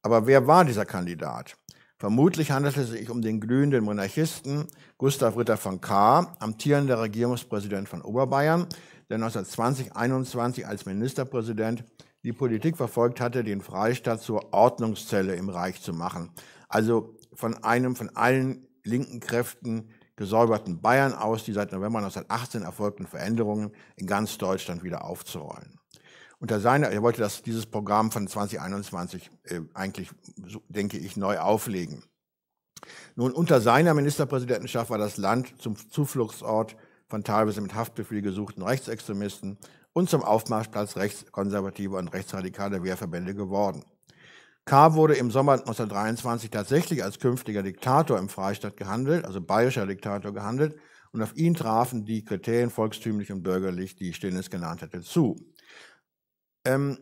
Aber wer war dieser Kandidat? Vermutlich handelt es sich um den glühenden Monarchisten Gustav Ritter von Kahr, amtierender Regierungspräsident von Oberbayern, der 1920-21 als Ministerpräsident die Politik verfolgt hatte, den Freistaat zur Ordnungszelle im Reich zu machen. Also von einem von allen linken Kräften gesäuberten Bayern aus, die seit November 1918 erfolgten Veränderungen in ganz Deutschland wieder aufzurollen unter seiner, er wollte das, dieses Programm von 2021 äh, eigentlich, so, denke ich, neu auflegen. Nun, unter seiner Ministerpräsidentenschaft war das Land zum Zufluchtsort von teilweise mit Haftbefehl gesuchten Rechtsextremisten und zum Aufmarschplatz rechtskonservativer und rechtsradikaler Wehrverbände geworden. K. wurde im Sommer 1923 tatsächlich als künftiger Diktator im Freistaat gehandelt, also bayerischer Diktator gehandelt, und auf ihn trafen die Kriterien volkstümlich und bürgerlich, die ich genannt hatte, zu. Ähm,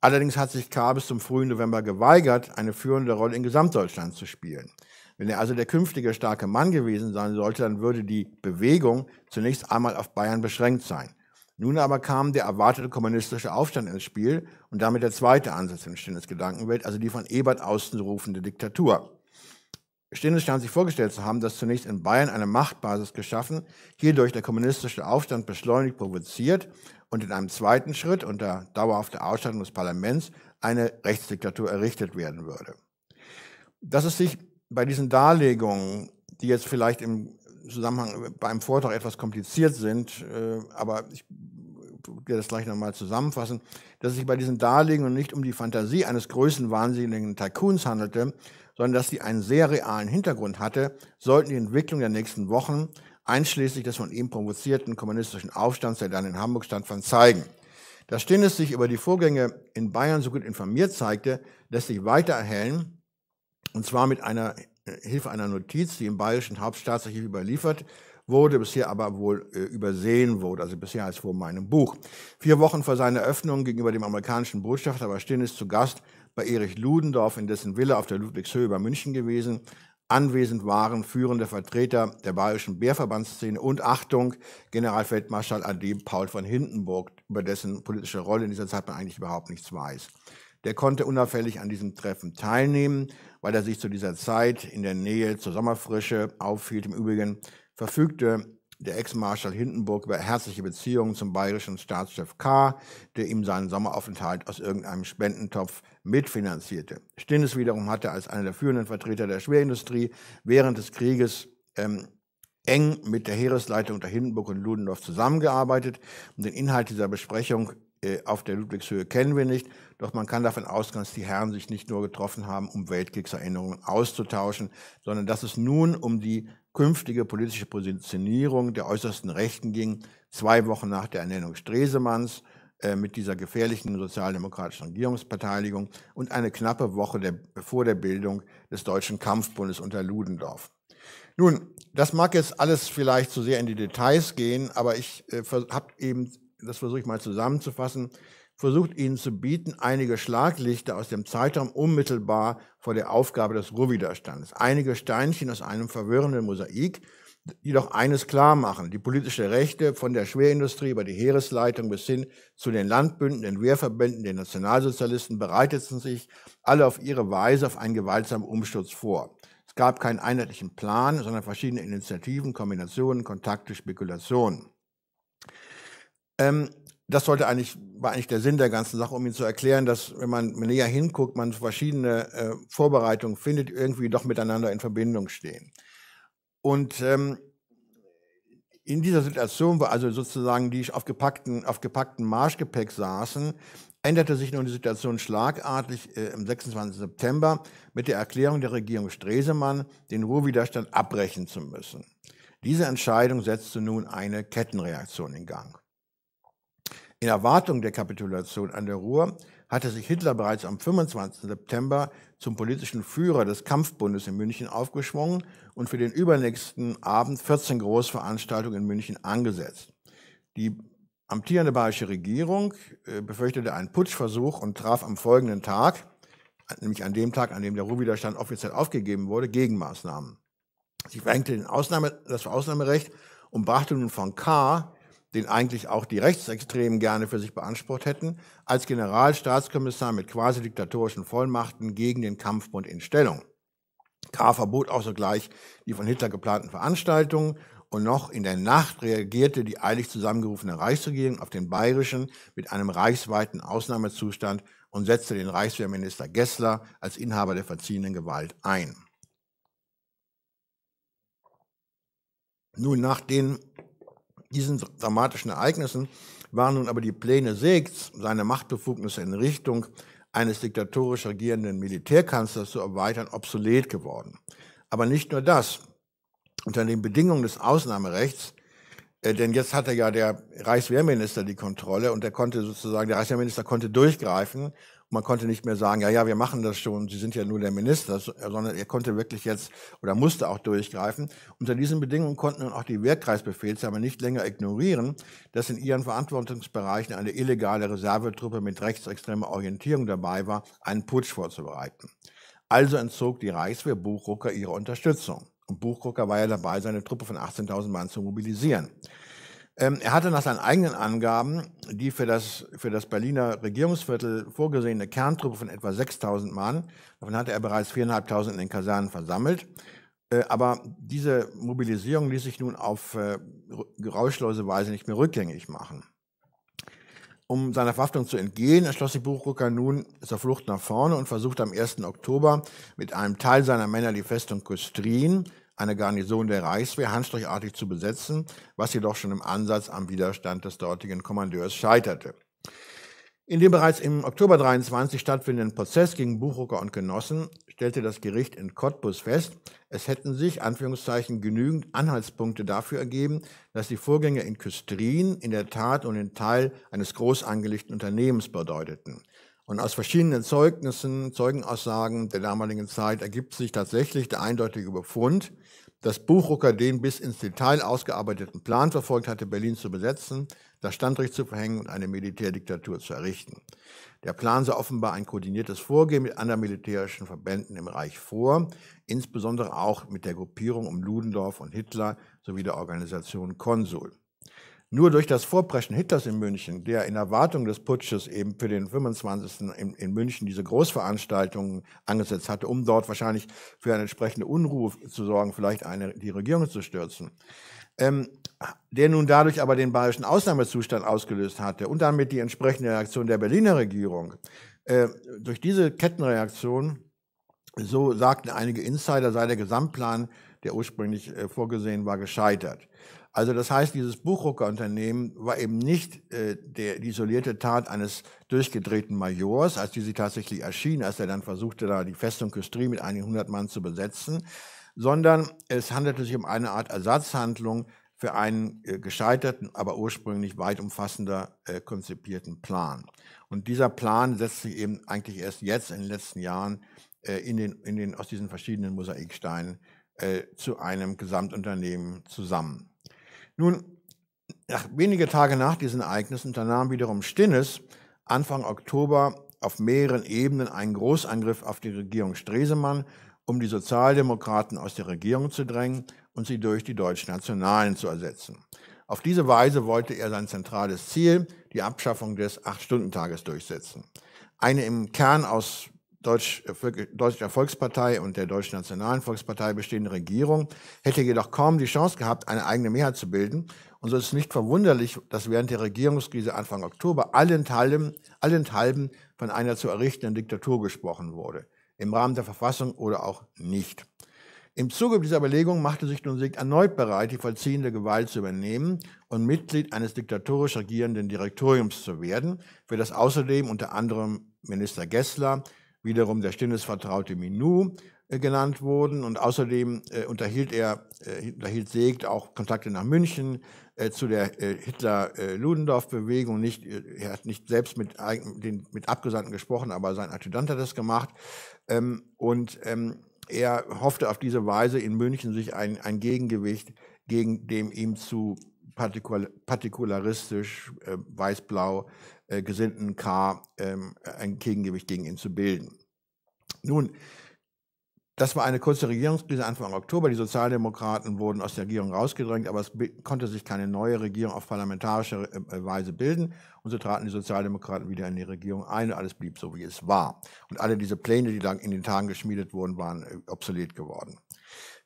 allerdings hat sich K. bis zum frühen November geweigert, eine führende Rolle in Gesamtdeutschland zu spielen. Wenn er also der künftige starke Mann gewesen sein sollte, dann würde die Bewegung zunächst einmal auf Bayern beschränkt sein. Nun aber kam der erwartete kommunistische Aufstand ins Spiel und damit der zweite Ansatz in Stinnes Gedankenwelt, also die von Ebert auszurufende Diktatur. Stinnes scheint sich vorgestellt zu haben, dass zunächst in Bayern eine Machtbasis geschaffen, hierdurch der kommunistische Aufstand beschleunigt provoziert und in einem zweiten Schritt unter dauerhafter Ausstattung des Parlaments eine Rechtsdiktatur errichtet werden würde. Dass es sich bei diesen Darlegungen, die jetzt vielleicht im Zusammenhang beim Vortrag etwas kompliziert sind, äh, aber ich werde das gleich nochmal zusammenfassen, dass es sich bei diesen Darlegungen nicht um die Fantasie eines größten wahnsinnigen Tycoons handelte, sondern dass sie einen sehr realen Hintergrund hatte, sollten die Entwicklung der nächsten Wochen einschließlich des von ihm provozierten kommunistischen Aufstands, der dann in Hamburg stand, stattfand, zeigen. Dass Stinnes sich über die Vorgänge in Bayern so gut informiert zeigte, lässt sich weiter erhellen, und zwar mit einer äh, Hilfe einer Notiz, die im Bayerischen Hauptstaatsarchiv überliefert wurde, bisher aber wohl äh, übersehen wurde, also bisher als vor meinem Buch. Vier Wochen vor seiner Eröffnung gegenüber dem amerikanischen Botschafter war Stinnes zu Gast bei Erich Ludendorff, in dessen Villa auf der Ludwigshöhe bei München gewesen, Anwesend waren führende Vertreter der bayerischen Bärverbandsszene und Achtung, Generalfeldmarschall AD Paul von Hindenburg, über dessen politische Rolle in dieser Zeit man eigentlich überhaupt nichts weiß. Der konnte unauffällig an diesem Treffen teilnehmen, weil er sich zu dieser Zeit in der Nähe zur Sommerfrische aufhielt. Im Übrigen verfügte der Ex-Marschall Hindenburg über herzliche Beziehungen zum bayerischen Staatschef K., der ihm seinen Sommeraufenthalt aus irgendeinem Spendentopf mitfinanzierte. Stinnes wiederum hatte als einer der führenden Vertreter der Schwerindustrie während des Krieges ähm, eng mit der Heeresleitung unter Hindenburg und Ludendorff zusammengearbeitet und den Inhalt dieser Besprechung äh, auf der Ludwigshöhe kennen wir nicht, doch man kann davon ausgehen, dass die Herren sich nicht nur getroffen haben, um Weltkriegserinnerungen auszutauschen, sondern dass es nun um die künftige politische Positionierung der äußersten Rechten ging, zwei Wochen nach der Ernennung Stresemanns äh, mit dieser gefährlichen sozialdemokratischen Regierungsbeteiligung und eine knappe Woche der, vor der Bildung des Deutschen Kampfbundes unter Ludendorff. Nun, das mag jetzt alles vielleicht zu sehr in die Details gehen, aber ich äh, habe eben, das versuche ich mal zusammenzufassen, versucht ihnen zu bieten einige Schlaglichter aus dem Zeitraum unmittelbar vor der Aufgabe des Ruhrwiderstandes. Einige Steinchen aus einem verwirrenden Mosaik, die doch eines klar machen. Die politische Rechte von der Schwerindustrie über die Heeresleitung bis hin zu den Landbünden, den Wehrverbänden, den Nationalsozialisten bereiteten sich alle auf ihre Weise auf einen gewaltsamen Umsturz vor. Es gab keinen einheitlichen Plan, sondern verschiedene Initiativen, Kombinationen, Kontakte, Spekulationen. Ähm, das sollte eigentlich, war eigentlich der Sinn der ganzen Sache, um Ihnen zu erklären, dass wenn man näher hinguckt, man verschiedene äh, Vorbereitungen findet, irgendwie doch miteinander in Verbindung stehen. Und ähm, in dieser Situation, wo also sozusagen die auf gepackten, auf gepackten Marschgepäck saßen, änderte sich nun die Situation schlagartig äh, am 26. September mit der Erklärung der Regierung Stresemann, den Ruhrwiderstand abbrechen zu müssen. Diese Entscheidung setzte nun eine Kettenreaktion in Gang. In Erwartung der Kapitulation an der Ruhr hatte sich Hitler bereits am 25. September zum politischen Führer des Kampfbundes in München aufgeschwungen und für den übernächsten Abend 14 Großveranstaltungen in München angesetzt. Die amtierende bayerische Regierung äh, befürchtete einen Putschversuch und traf am folgenden Tag, nämlich an dem Tag, an dem der Ruhrwiderstand offiziell aufgegeben wurde, Gegenmaßnahmen. Sie verhängte den Ausnahme, das Ausnahmerecht und brachte nun von K den eigentlich auch die Rechtsextremen gerne für sich beansprucht hätten, als Generalstaatskommissar mit quasi diktatorischen Vollmachten gegen den Kampfbund in Stellung. K. verbot auch sogleich die von Hitler geplanten Veranstaltungen und noch in der Nacht reagierte die eilig zusammengerufene Reichsregierung auf den bayerischen mit einem reichsweiten Ausnahmezustand und setzte den Reichswehrminister Gessler als Inhaber der verziehenen Gewalt ein. Nun, nach den diesen dramatischen Ereignissen waren nun aber die Pläne Seegs, seine Machtbefugnisse in Richtung eines diktatorisch regierenden Militärkanzlers zu erweitern, obsolet geworden. Aber nicht nur das. Unter den Bedingungen des Ausnahmerechts, äh, denn jetzt hatte ja der Reichswehrminister die Kontrolle und er konnte sozusagen, der Reichswehrminister konnte durchgreifen man konnte nicht mehr sagen, ja, ja, wir machen das schon, Sie sind ja nur der Minister, äh, sondern er konnte wirklich jetzt oder musste auch durchgreifen. Unter diesen Bedingungen konnten nun auch die Wehrkreisbefehlshaber nicht länger ignorieren, dass in ihren Verantwortungsbereichen eine illegale Reservetruppe mit rechtsextremer Orientierung dabei war, einen Putsch vorzubereiten. Also entzog die Reichswehr Buchrucker ihre Unterstützung. Und Buchrucker war ja dabei, seine Truppe von 18.000 Mann zu mobilisieren. Ähm, er hatte nach seinen eigenen Angaben die für das, für das Berliner Regierungsviertel vorgesehene Kerntruppe von etwa 6000 Mann, davon hatte er bereits 4.500 in den Kasernen versammelt. Äh, aber diese Mobilisierung ließ sich nun auf äh, geräuschlose Weise nicht mehr rückgängig machen. Um seiner Verhaftung zu entgehen, entschloss sich Buchrucker nun zur Flucht nach vorne und versuchte am 1. Oktober mit einem Teil seiner Männer die Festung Kustrin, eine Garnison der Reichswehr handstrichartig zu besetzen, was jedoch schon im Ansatz am Widerstand des dortigen Kommandeurs scheiterte. In dem bereits im Oktober 23 stattfindenden Prozess gegen Buchrucker und Genossen stellte das Gericht in Cottbus fest, es hätten sich Anführungszeichen genügend Anhaltspunkte dafür ergeben, dass die Vorgänge in Küstrin in der Tat und den Teil eines groß angelegten Unternehmens bedeuteten. Und aus verschiedenen Zeugnissen, Zeugenaussagen der damaligen Zeit ergibt sich tatsächlich der eindeutige Befund, dass Buchrucker den bis ins Detail ausgearbeiteten Plan verfolgt hatte, Berlin zu besetzen, das Standrecht zu verhängen und eine Militärdiktatur zu errichten. Der Plan sah offenbar ein koordiniertes Vorgehen mit anderen militärischen Verbänden im Reich vor, insbesondere auch mit der Gruppierung um Ludendorff und Hitler sowie der Organisation Konsul. Nur durch das Vorpreschen Hitlers in München, der in Erwartung des Putsches eben für den 25. in, in München diese Großveranstaltung angesetzt hatte, um dort wahrscheinlich für eine entsprechende Unruhe zu sorgen, vielleicht eine, die Regierung zu stürzen. Ähm, der nun dadurch aber den bayerischen Ausnahmezustand ausgelöst hatte und damit die entsprechende Reaktion der Berliner Regierung. Äh, durch diese Kettenreaktion, so sagten einige Insider, sei der Gesamtplan, der ursprünglich äh, vorgesehen war, gescheitert. Also das heißt, dieses Buchdruckerunternehmen war eben nicht äh, der, die isolierte Tat eines durchgedrehten Majors, als die sie tatsächlich erschien, als er dann versuchte, da die Festung Küstri mit einigen hundert Mann zu besetzen, sondern es handelte sich um eine Art Ersatzhandlung für einen äh, gescheiterten, aber ursprünglich weit umfassender äh, konzipierten Plan. Und dieser Plan setzt sich eben eigentlich erst jetzt in den letzten Jahren äh, in den, in den, aus diesen verschiedenen Mosaiksteinen äh, zu einem Gesamtunternehmen zusammen. Nun, nach, wenige Tage nach diesen Ereignissen unternahm wiederum Stinnes Anfang Oktober auf mehreren Ebenen einen Großangriff auf die Regierung Stresemann, um die Sozialdemokraten aus der Regierung zu drängen und sie durch die deutschen Nationalen zu ersetzen. Auf diese Weise wollte er sein zentrales Ziel, die Abschaffung des Acht-Stunden-Tages, durchsetzen. Eine im Kern aus Deutsch, Deutscher Volkspartei und der Deutschen Nationalen Volkspartei bestehende Regierung hätte jedoch kaum die Chance gehabt, eine eigene Mehrheit zu bilden. Und so ist es nicht verwunderlich, dass während der Regierungskrise Anfang Oktober allenthalben, allenthalben von einer zu errichtenden Diktatur gesprochen wurde. Im Rahmen der Verfassung oder auch nicht. Im Zuge dieser Überlegung machte sich nun Sieg erneut bereit, die vollziehende Gewalt zu übernehmen und Mitglied eines diktatorisch regierenden Direktoriums zu werden, für das außerdem unter anderem Minister Gessler, wiederum der Stinnes-Vertraute Minou äh, genannt wurden. Und außerdem äh, unterhielt er, äh, unterhielt Segt auch Kontakte nach München äh, zu der äh, Hitler-Ludendorff-Bewegung. Nicht, äh, er hat nicht selbst mit, den, mit Abgesandten gesprochen, aber sein Adjutant hat das gemacht. Ähm, und ähm, er hoffte auf diese Weise in München sich ein, ein Gegengewicht gegen dem ihm zu partikularistisch, äh, weiß-blau äh, gesinnten K ähm, ein Gegengewicht gegen ihn zu bilden. Nun, das war eine kurze Regierungskrise Anfang Oktober. Die Sozialdemokraten wurden aus der Regierung rausgedrängt, aber es konnte sich keine neue Regierung auf parlamentarische äh, äh, Weise bilden. Und so traten die Sozialdemokraten wieder in die Regierung ein und alles blieb so, wie es war. Und alle diese Pläne, die dann in den Tagen geschmiedet wurden, waren obsolet geworden.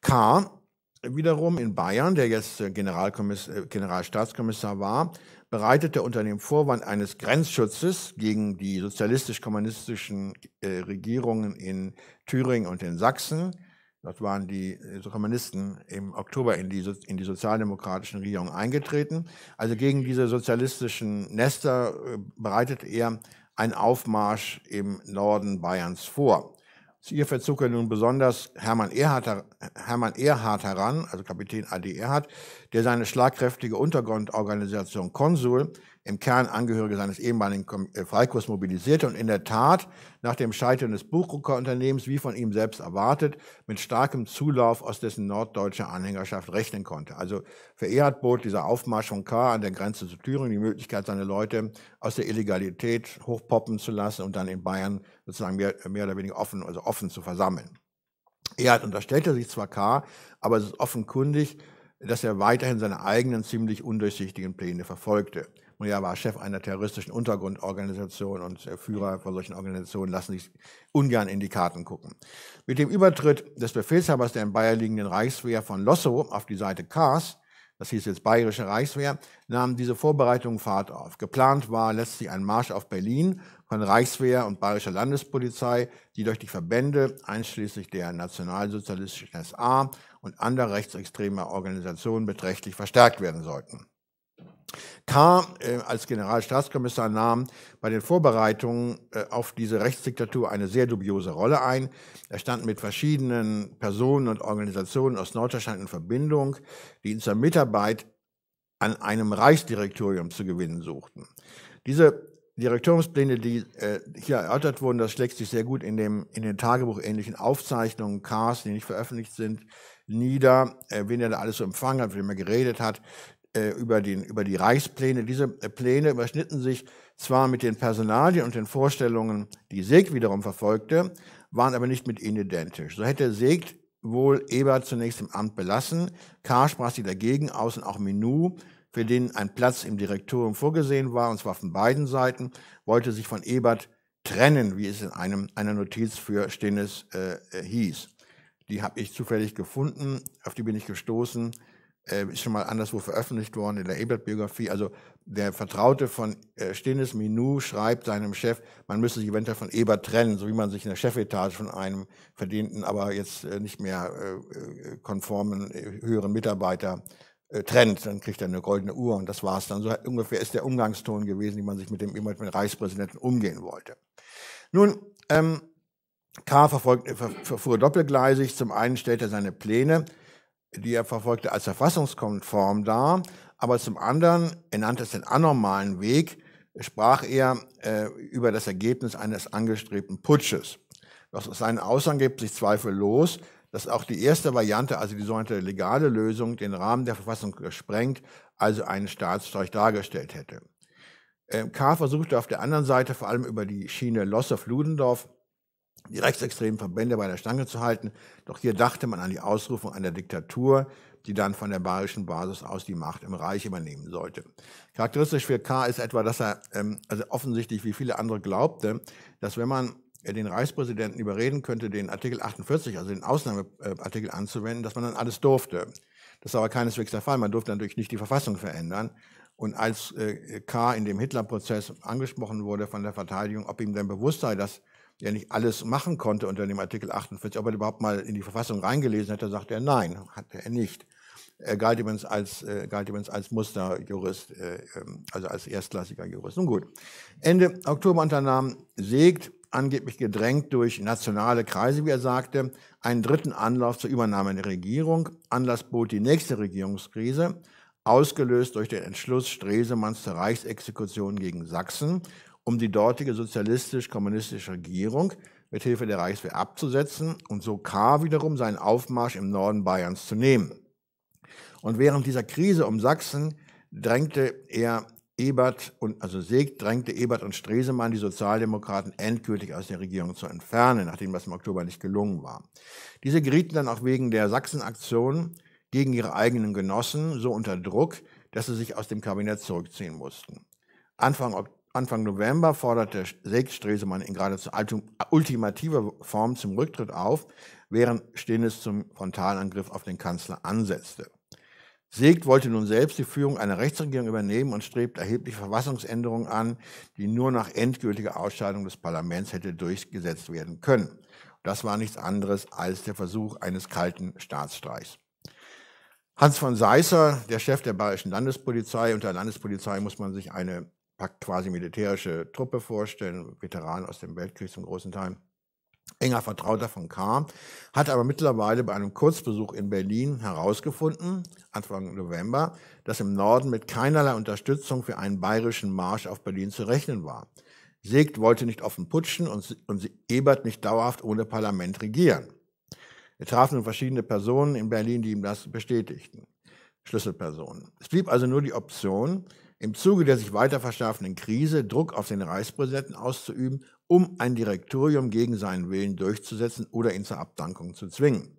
K. wiederum in Bayern, der jetzt Generalkommissar, Generalstaatskommissar war, bereitete unter dem Vorwand eines Grenzschutzes gegen die sozialistisch-kommunistischen äh, Regierungen in Thüringen und in Sachsen, dort waren die äh, Kommunisten im Oktober in die, in die sozialdemokratischen Regierungen eingetreten, also gegen diese sozialistischen Nester äh, bereitete er einen Aufmarsch im Norden Bayerns vor. Sie ihr verzog er nun besonders Hermann Erhard, Hermann Erhard heran, also Kapitän A.D. Erhard, der seine schlagkräftige Untergrundorganisation Konsul im Kern Angehörige seines ehemaligen äh, Freikorps mobilisierte und in der Tat nach dem Scheitern des Buchdruckerunternehmens, wie von ihm selbst erwartet, mit starkem Zulauf aus dessen norddeutscher Anhängerschaft rechnen konnte. Also für Erhard bot dieser Aufmarsch von K. an der Grenze zu Thüringen die Möglichkeit, seine Leute aus der Illegalität hochpoppen zu lassen und dann in Bayern sozusagen mehr, mehr oder weniger offen, also offen zu versammeln. Erhard unterstellte sich zwar K., aber es ist offenkundig, dass er weiterhin seine eigenen ziemlich undurchsichtigen Pläne verfolgte. Und er war Chef einer terroristischen Untergrundorganisation und Führer von solchen Organisationen lassen sich ungern in die Karten gucken. Mit dem Übertritt des Befehlshabers der in Bayern liegenden Reichswehr von Lossow auf die Seite Kars, das hieß jetzt Bayerische Reichswehr, nahm diese Vorbereitung Fahrt auf. Geplant war letztlich ein Marsch auf Berlin von Reichswehr und Bayerischer Landespolizei, die durch die Verbände einschließlich der nationalsozialistischen SA und anderer rechtsextremer Organisationen beträchtlich verstärkt werden sollten. K. Äh, als Generalstaatskommissar nahm bei den Vorbereitungen äh, auf diese Rechtsdiktatur eine sehr dubiose Rolle ein. Er stand mit verschiedenen Personen und Organisationen aus Norddeutschland in Verbindung, die ihn zur Mitarbeit an einem Reichsdirektorium zu gewinnen suchten. Diese Direktoriumspläne, die äh, hier erörtert wurden, das schlägt sich sehr gut in, dem, in den tagebuchähnlichen Aufzeichnungen Ks, die nicht veröffentlicht sind, nieder, äh, wen er da alles so empfangen hat, mit wem er geredet hat. Äh, über, den, über die Reichspläne. Diese äh, Pläne überschnitten sich zwar mit den Personalien und den Vorstellungen, die Seg wiederum verfolgte, waren aber nicht mit ihnen identisch. So hätte Seg wohl Ebert zunächst im Amt belassen. K. sprach sie dagegen aus und auch Minou, für den ein Platz im Direktorium vorgesehen war, und zwar von beiden Seiten, wollte sich von Ebert trennen, wie es in einem, einer Notiz für Stinnes äh, äh, hieß. Die habe ich zufällig gefunden, auf die bin ich gestoßen äh, ist schon mal anderswo veröffentlicht worden in der Ebert-Biografie. Also der Vertraute von äh, Stenis Minou schreibt seinem Chef, man müsse sich eventuell von Ebert trennen, so wie man sich in der Chefetage von einem verdienten, aber jetzt äh, nicht mehr äh, äh konformen äh, höheren Mitarbeiter äh, trennt, dann kriegt er eine goldene Uhr und das war's dann. So ungefähr ist der Umgangston gewesen, wie man sich mit dem mit dem Reichspräsidenten umgehen wollte. Nun, ähm, K. verfolgt, verfuhr doppelgleisig. Zum einen stellte er seine Pläne die er verfolgte, als verfassungskonform dar, aber zum anderen, er nannte es den anormalen Weg, sprach er äh, über das Ergebnis eines angestrebten Putsches. Aus seinen Aussagen gibt sich zweifellos, dass auch die erste Variante, also die sogenannte legale Lösung, den Rahmen der Verfassung gesprengt, also einen Staatsstreich dargestellt hätte. Äh, K. versuchte auf der anderen Seite vor allem über die Schiene Lossow-Ludendorff die rechtsextremen Verbände bei der Stange zu halten. Doch hier dachte man an die Ausrufung einer Diktatur, die dann von der bayerischen Basis aus die Macht im Reich übernehmen sollte. Charakteristisch für K. ist etwa, dass er ähm, also offensichtlich wie viele andere glaubte, dass wenn man äh, den Reichspräsidenten überreden könnte, den Artikel 48, also den Ausnahmeartikel äh, anzuwenden, dass man dann alles durfte. Das war aber keineswegs der Fall. Man durfte natürlich nicht die Verfassung verändern. Und als äh, K. in dem Hitler-Prozess angesprochen wurde von der Verteidigung, ob ihm denn bewusst sei, dass der nicht alles machen konnte unter dem Artikel 48, ob er überhaupt mal in die Verfassung reingelesen hätte, sagte er nein, hatte er nicht. Er galt übrigens als, äh, galt übrigens als Musterjurist, äh, ähm, also als erstklassiger Jurist. Nun gut. Ende Oktober unternahm Segt, angeblich gedrängt durch nationale Kreise, wie er sagte, einen dritten Anlauf zur Übernahme der Regierung. Anlass bot die nächste Regierungskrise, ausgelöst durch den Entschluss Stresemanns zur Reichsexekution gegen Sachsen um die dortige sozialistisch-kommunistische Regierung mit Hilfe der Reichswehr abzusetzen und so K. wiederum seinen Aufmarsch im Norden Bayerns zu nehmen. Und während dieser Krise um Sachsen drängte er Ebert und, also Seg drängte Ebert und Stresemann die Sozialdemokraten endgültig aus der Regierung zu entfernen, nachdem das im Oktober nicht gelungen war. Diese gerieten dann auch wegen der Sachsenaktion gegen ihre eigenen Genossen so unter Druck, dass sie sich aus dem Kabinett zurückziehen mussten. Anfang Oktober Anfang November forderte Sechs Stresemann in geradezu ultimativer Form zum Rücktritt auf, während Stinnes zum Frontalangriff auf den Kanzler ansetzte. Segt wollte nun selbst die Führung einer Rechtsregierung übernehmen und strebt erhebliche Verfassungsänderungen an, die nur nach endgültiger Ausscheidung des Parlaments hätte durchgesetzt werden können. Das war nichts anderes als der Versuch eines kalten Staatsstreichs. Hans von Seisser, der Chef der Bayerischen Landespolizei, unter Landespolizei muss man sich eine quasi militärische Truppe vorstellen, Veteranen aus dem Weltkrieg zum großen Teil. Enger Vertrauter von K. hat aber mittlerweile bei einem Kurzbesuch in Berlin herausgefunden, Anfang November, dass im Norden mit keinerlei Unterstützung für einen bayerischen Marsch auf Berlin zu rechnen war. Segt wollte nicht offen putschen und, und Ebert nicht dauerhaft ohne Parlament regieren. Wir trafen nun verschiedene Personen in Berlin, die ihm das bestätigten. Schlüsselpersonen. Es blieb also nur die Option, im Zuge der sich weiter verschärfenden Krise Druck auf den Reichspräsidenten auszuüben, um ein Direktorium gegen seinen Willen durchzusetzen oder ihn zur Abdankung zu zwingen.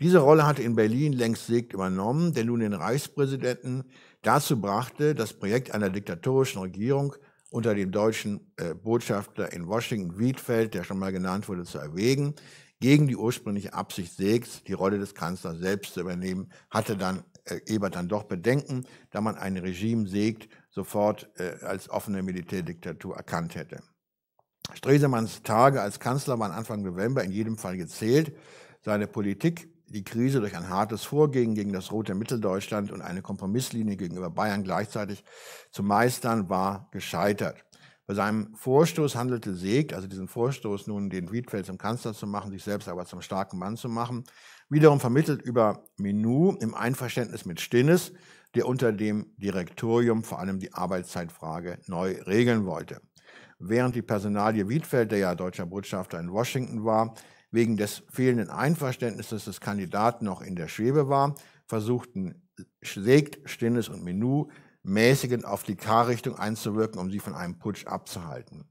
Diese Rolle hatte in Berlin längst Segt übernommen, der nun den Reichspräsidenten dazu brachte, das Projekt einer diktatorischen Regierung unter dem deutschen äh, Botschafter in Washington Wiedfeld, der schon mal genannt wurde, zu erwägen, gegen die ursprüngliche Absicht Segs, die Rolle des Kanzlers selbst zu übernehmen, hatte dann äh, Ebert dann doch Bedenken, da man ein Regime sägt, sofort äh, als offene Militärdiktatur erkannt hätte. Stresemanns Tage als Kanzler waren Anfang November in jedem Fall gezählt. Seine Politik, die Krise durch ein hartes Vorgehen gegen das rote Mitteldeutschland und eine Kompromisslinie gegenüber Bayern gleichzeitig zu meistern, war gescheitert. Bei seinem Vorstoß handelte Segt, also diesen Vorstoß nun den Wiedfeld zum Kanzler zu machen, sich selbst aber zum starken Mann zu machen, wiederum vermittelt über Menu im Einverständnis mit Stinnes, der unter dem Direktorium vor allem die Arbeitszeitfrage neu regeln wollte. Während die Personalie Wiedfeld, der ja deutscher Botschafter in Washington war, wegen des fehlenden Einverständnisses des Kandidaten noch in der Schwebe war, versuchten Segt, Stinnes und Menu mäßigend auf die K-Richtung einzuwirken, um sie von einem Putsch abzuhalten.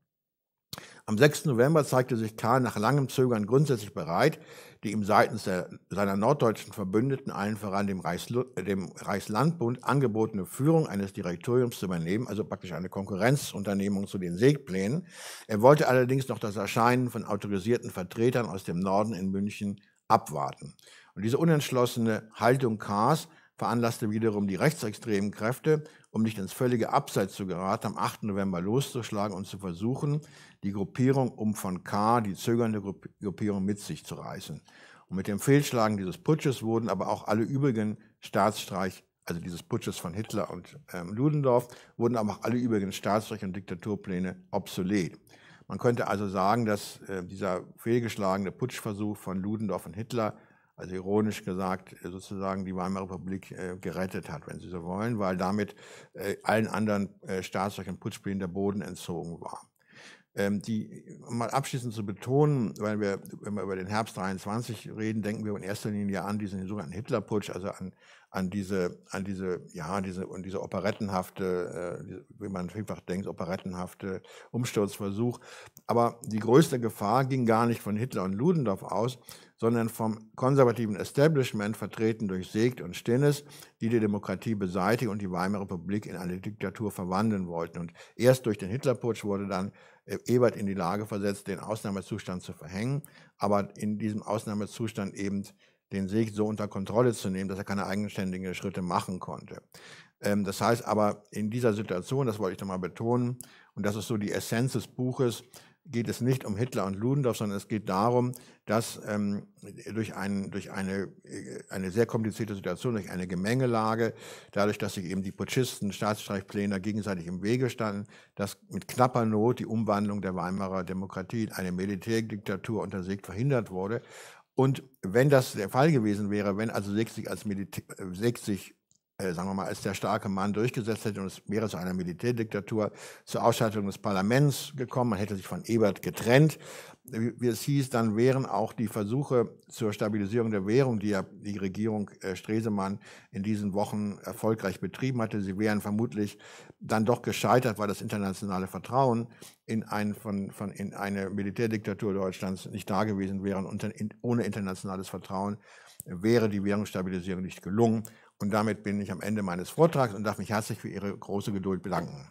Am 6. November zeigte sich K. nach langem Zögern grundsätzlich bereit, die ihm seitens der, seiner norddeutschen Verbündeten, allen voran dem, Reichslu dem Reichslandbund, angebotene Führung eines Direktoriums zu übernehmen, also praktisch eine Konkurrenzunternehmung zu den Segplänen. Er wollte allerdings noch das Erscheinen von autorisierten Vertretern aus dem Norden in München abwarten. Und diese unentschlossene Haltung K.s veranlasste wiederum die rechtsextremen Kräfte, um nicht ins völlige Abseits zu geraten, am 8. November loszuschlagen und zu versuchen, die Gruppierung um von K, die zögernde Gruppierung, mit sich zu reißen. Und mit dem Fehlschlagen dieses Putsches wurden aber auch alle übrigen Staatsstreich, also dieses Putsches von Hitler und ähm, Ludendorff, wurden aber auch alle übrigen Staatsstreich und Diktaturpläne obsolet. Man könnte also sagen, dass äh, dieser fehlgeschlagene Putschversuch von Ludendorff und Hitler also ironisch gesagt, äh, sozusagen die Weimarer Republik äh, gerettet hat, wenn Sie so wollen, weil damit äh, allen anderen äh, staatlichen Putschplänen der Boden entzogen war. Ähm, die, um mal abschließend zu betonen, weil wir, wenn wir über den Herbst 23 reden, denken wir in erster Linie an diesen sogenannten Hitlerputsch, also an, an diese, an diese, ja, diese, und diese operettenhafte, äh, wie man vielfach denkt, operettenhafte Umsturzversuch. Aber die größte Gefahr ging gar nicht von Hitler und Ludendorff aus, sondern vom konservativen Establishment, vertreten durch Segt und Stinnes, die die Demokratie beseitigen und die Weimarer Republik in eine Diktatur verwandeln wollten. Und erst durch den Hitlerputsch wurde dann äh, Ebert in die Lage versetzt, den Ausnahmezustand zu verhängen, aber in diesem Ausnahmezustand eben den Segt so unter Kontrolle zu nehmen, dass er keine eigenständigen Schritte machen konnte. Ähm, das heißt aber in dieser Situation, das wollte ich nochmal betonen, und das ist so die Essenz des Buches, geht es nicht um Hitler und Ludendorff, sondern es geht darum, dass ähm, durch, ein, durch eine, äh, eine sehr komplizierte Situation, durch eine Gemengelage, dadurch, dass sich eben die Putschisten, Staatsstreichpläne gegenseitig im Wege standen, dass mit knapper Not die Umwandlung der Weimarer Demokratie in eine Militärdiktatur unter Sieg verhindert wurde. Und wenn das der Fall gewesen wäre, wenn also 60 als Militär, 60 äh, äh, sagen wir mal, als der starke Mann durchgesetzt hätte und es wäre zu einer Militärdiktatur, zur Ausschaltung des Parlaments gekommen. Man hätte sich von Ebert getrennt. Äh, wie, es hieß, dann wären auch die Versuche zur Stabilisierung der Währung, die ja die Regierung äh, Stresemann in diesen Wochen erfolgreich betrieben hatte, sie wären vermutlich dann doch gescheitert, weil das internationale Vertrauen in, ein, von, von, in eine Militärdiktatur Deutschlands nicht da gewesen wäre. Und unter, in, ohne internationales Vertrauen wäre die Währungsstabilisierung nicht gelungen. Und damit bin ich am Ende meines Vortrags und darf mich herzlich für Ihre große Geduld bedanken.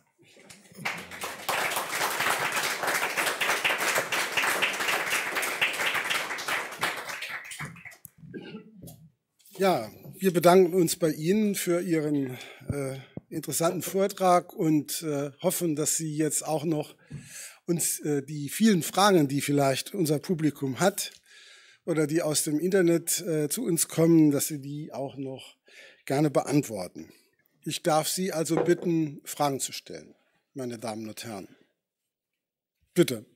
Ja, wir bedanken uns bei Ihnen für Ihren äh, interessanten Vortrag und äh, hoffen, dass Sie jetzt auch noch uns äh, die vielen Fragen, die vielleicht unser Publikum hat oder die aus dem Internet äh, zu uns kommen, dass Sie die auch noch gerne beantworten. Ich darf Sie also bitten, Fragen zu stellen, meine Damen und Herren. Bitte.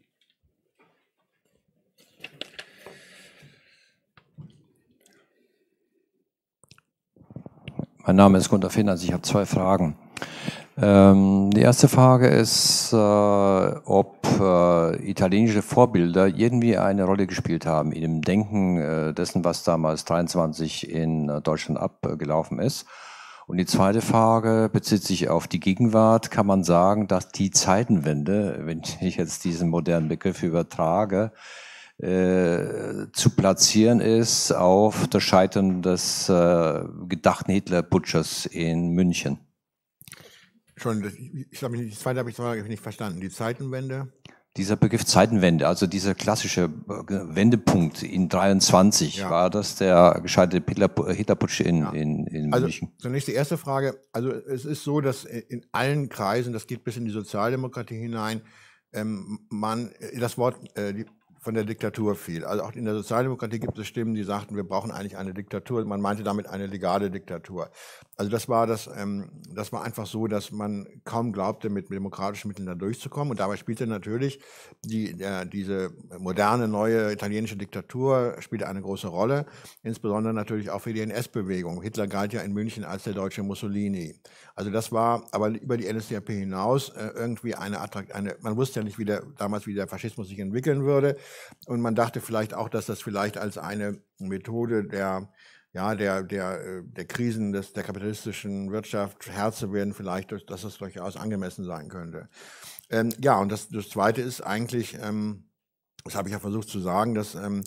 Mein Name ist Gunter Finn, also ich habe zwei Fragen. Ähm, die erste Frage ist, äh, ob äh, italienische Vorbilder irgendwie eine Rolle gespielt haben in dem Denken äh, dessen, was damals 23 in äh, Deutschland abgelaufen ist. Und die zweite Frage bezieht sich auf die Gegenwart. Kann man sagen, dass die Zeitenwende, wenn ich jetzt diesen modernen Begriff übertrage, äh, zu platzieren ist auf das Scheitern des äh, gedachten Hitler-Putschers in München schon, ich glaube, die zweite habe ich nicht verstanden. Die Zeitenwende? Dieser Begriff Zeitenwende, also dieser klassische äh, Wendepunkt in 23, ja. war das der gescheiterte äh, Hitlerputsch in, ja. in, in also, München? Zunächst die erste Frage. Also es ist so, dass äh, in allen Kreisen, das geht bis in die Sozialdemokratie hinein, ähm, man das Wort äh, die, von der Diktatur fiel. Also auch in der Sozialdemokratie gibt es Stimmen, die sagten, wir brauchen eigentlich eine Diktatur. Man meinte damit eine legale Diktatur. Also das war das, ähm, das war einfach so, dass man kaum glaubte, mit demokratischen Mitteln da durchzukommen. Und dabei spielte natürlich die, äh, diese moderne neue italienische Diktatur spielte eine große Rolle, insbesondere natürlich auch für die NS-Bewegung. Hitler galt ja in München als der deutsche Mussolini. Also das war aber über die NSDAP hinaus äh, irgendwie eine Attrakt, eine, man wusste ja nicht, wie der, damals wie der Faschismus sich entwickeln würde. Und man dachte vielleicht auch, dass das vielleicht als eine Methode der ja, der, der, äh, der Krisen des, der kapitalistischen Wirtschaft Herr zu werden, vielleicht, dass das durchaus angemessen sein könnte. Ähm, ja, und das, das Zweite ist eigentlich, ähm, das habe ich ja versucht zu sagen, dass ähm,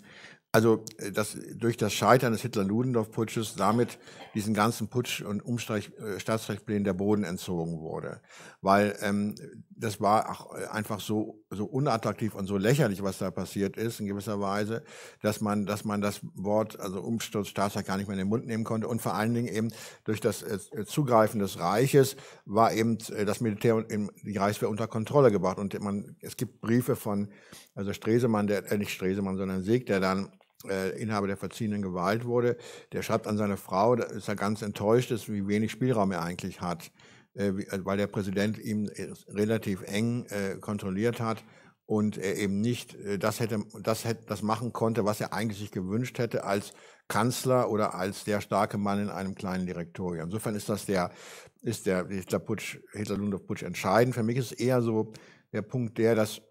also äh, dass durch das Scheitern des Hitler-Ludendorff-Putsches damit diesen ganzen Putsch- und Umstreich, äh, Staatsrechtplänen der Boden entzogen wurde weil ähm, das war einfach so, so unattraktiv und so lächerlich, was da passiert ist, in gewisser Weise, dass man, dass man das Wort, also Umsturz, Staatsrecht gar nicht mehr in den Mund nehmen konnte. Und vor allen Dingen eben durch das äh, Zugreifen des Reiches war eben äh, das Militär und die Reichswehr unter Kontrolle gebracht. Und man, es gibt Briefe von, also Stresemann, der, äh nicht Stresemann, sondern Sieg, der dann äh, Inhaber der verziehenden Gewalt wurde, der schreibt an seine Frau, dass er ganz enttäuscht ist, wie wenig Spielraum er eigentlich hat. Äh, äh, weil der Präsident ihn äh, relativ eng kontrolliert hat und er eben nicht das hätte, das hätte, das machen konnte, was er eigentlich sich gewünscht hätte als Kanzler oder als der starke Mann in einem kleinen Direktorium. Insofern ist das der, ist der Hitler-Putsch, putsch entscheidend. Für mich ist eher so der Punkt der, dass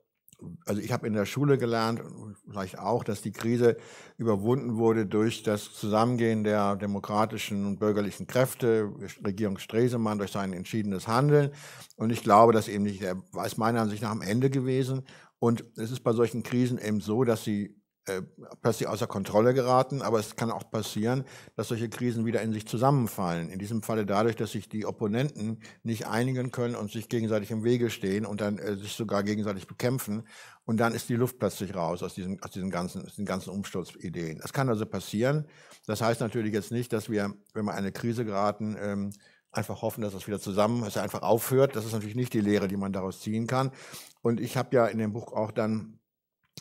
also ich habe in der Schule gelernt, vielleicht auch, dass die Krise überwunden wurde durch das Zusammengehen der demokratischen und bürgerlichen Kräfte, Regierung Stresemann durch sein entschiedenes Handeln. Und ich glaube, dass eben nicht, er ist meiner Ansicht nach am Ende gewesen. Und es ist bei solchen Krisen eben so, dass sie äh, plötzlich außer Kontrolle geraten, aber es kann auch passieren, dass solche Krisen wieder in sich zusammenfallen. In diesem Falle dadurch, dass sich die Opponenten nicht einigen können und sich gegenseitig im Wege stehen und dann äh, sich sogar gegenseitig bekämpfen. Und dann ist die Luft plötzlich raus aus diesen, aus diesen ganzen, ganzen Umsturzideen. Das kann also passieren. Das heißt natürlich jetzt nicht, dass wir, wenn wir in eine Krise geraten, ähm, einfach hoffen, dass das wieder zusammen, dass er einfach aufhört. Das ist natürlich nicht die Lehre, die man daraus ziehen kann. Und ich habe ja in dem Buch auch dann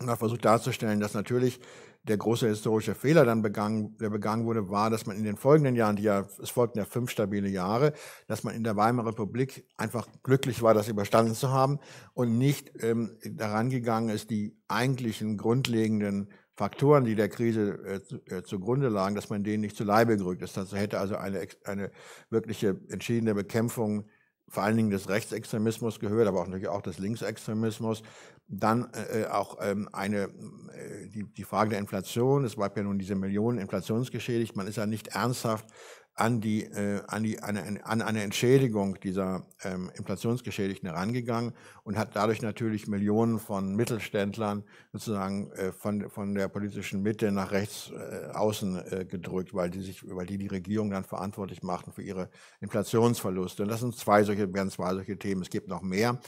und er versucht darzustellen, dass natürlich der große historische Fehler, dann begangen, der begangen wurde, war, dass man in den folgenden Jahren, die ja, es folgten ja fünf stabile Jahre, dass man in der Weimarer Republik einfach glücklich war, das überstanden zu haben und nicht ähm, daran gegangen ist, die eigentlichen grundlegenden Faktoren, die der Krise äh, äh zugrunde lagen, dass man denen nicht zu Leibe gerückt ist. Das hätte also eine, eine wirkliche entschiedene Bekämpfung vor allen Dingen des Rechtsextremismus gehört, aber auch natürlich auch des Linksextremismus. Dann äh, äh auch ähm, eine, äh, die, die Frage der Inflation. Es war ja nun diese Millionen inflationsgeschädigt. Man ist ja nicht ernsthaft an, die, äh, an, die, an, eine, an eine Entschädigung dieser ähm, Inflationsgeschädigten herangegangen und hat dadurch natürlich Millionen von Mittelständlern sozusagen äh, von, von der politischen Mitte nach rechts äh, außen äh, gedrückt, weil die, sich, weil die die Regierung dann verantwortlich machten für ihre Inflationsverluste. Und das sind zwei solche, werden zwei solche Themen. Es gibt noch mehr.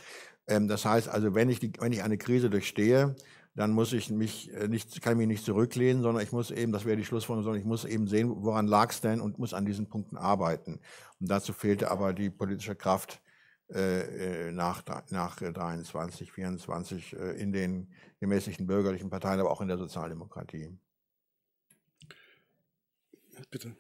Ähm, das heißt also, wenn ich, die, wenn ich eine Krise durchstehe, dann muss ich mich äh, nicht, kann mich nicht zurücklehnen, sondern ich muss eben, das wäre die Schlussfolgerung, sondern ich muss eben sehen, woran lag es denn und muss an diesen Punkten arbeiten. Und dazu fehlte aber die politische Kraft äh, äh nach, nach 23, äh, 24 in den gemäßigten bürgerlichen Parteien, aber auch in der Sozialdemokratie. Bitte.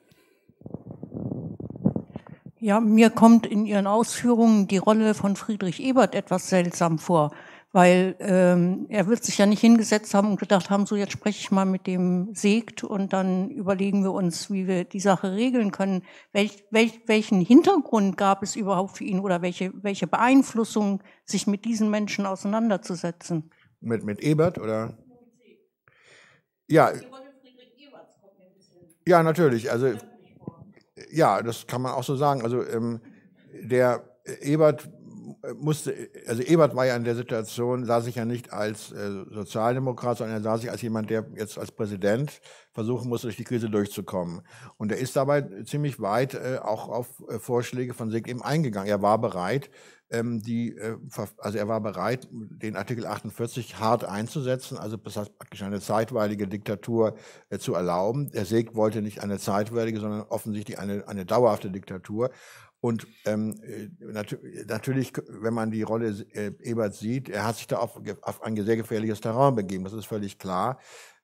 Ja, mir kommt in Ihren Ausführungen die Rolle von Friedrich Ebert etwas seltsam vor weil ähm, er wird sich ja nicht hingesetzt haben und gedacht haben, so jetzt spreche ich mal mit dem Segt und dann überlegen wir uns, wie wir die Sache regeln können. Welch, welch, welchen Hintergrund gab es überhaupt für ihn oder welche, welche Beeinflussung, sich mit diesen Menschen auseinanderzusetzen? Mit, mit Ebert oder? Ja. Ja, natürlich. Also ja, das kann man auch so sagen. Also ähm, der Ebert musste, also Ebert war ja in der Situation, sah sich ja nicht als äh, Sozialdemokrat, sondern er sah sich als jemand, der jetzt als Präsident versuchen musste, durch die Krise durchzukommen. Und er ist dabei ziemlich weit äh, auch auf äh, Vorschläge von Sieg eben eingegangen. Er war bereit, ähm, die, äh, also er war bereit, den Artikel 48 hart einzusetzen, also das heißt praktisch eine zeitweilige Diktatur äh, zu erlauben. Der Sieg wollte nicht eine zeitweilige, sondern offensichtlich eine, eine dauerhafte Diktatur. Und ähm, äh, nat natürlich, wenn man die Rolle äh, Eberts sieht, er hat sich da auf, auf ein sehr gefährliches Terrain begeben, das ist völlig klar.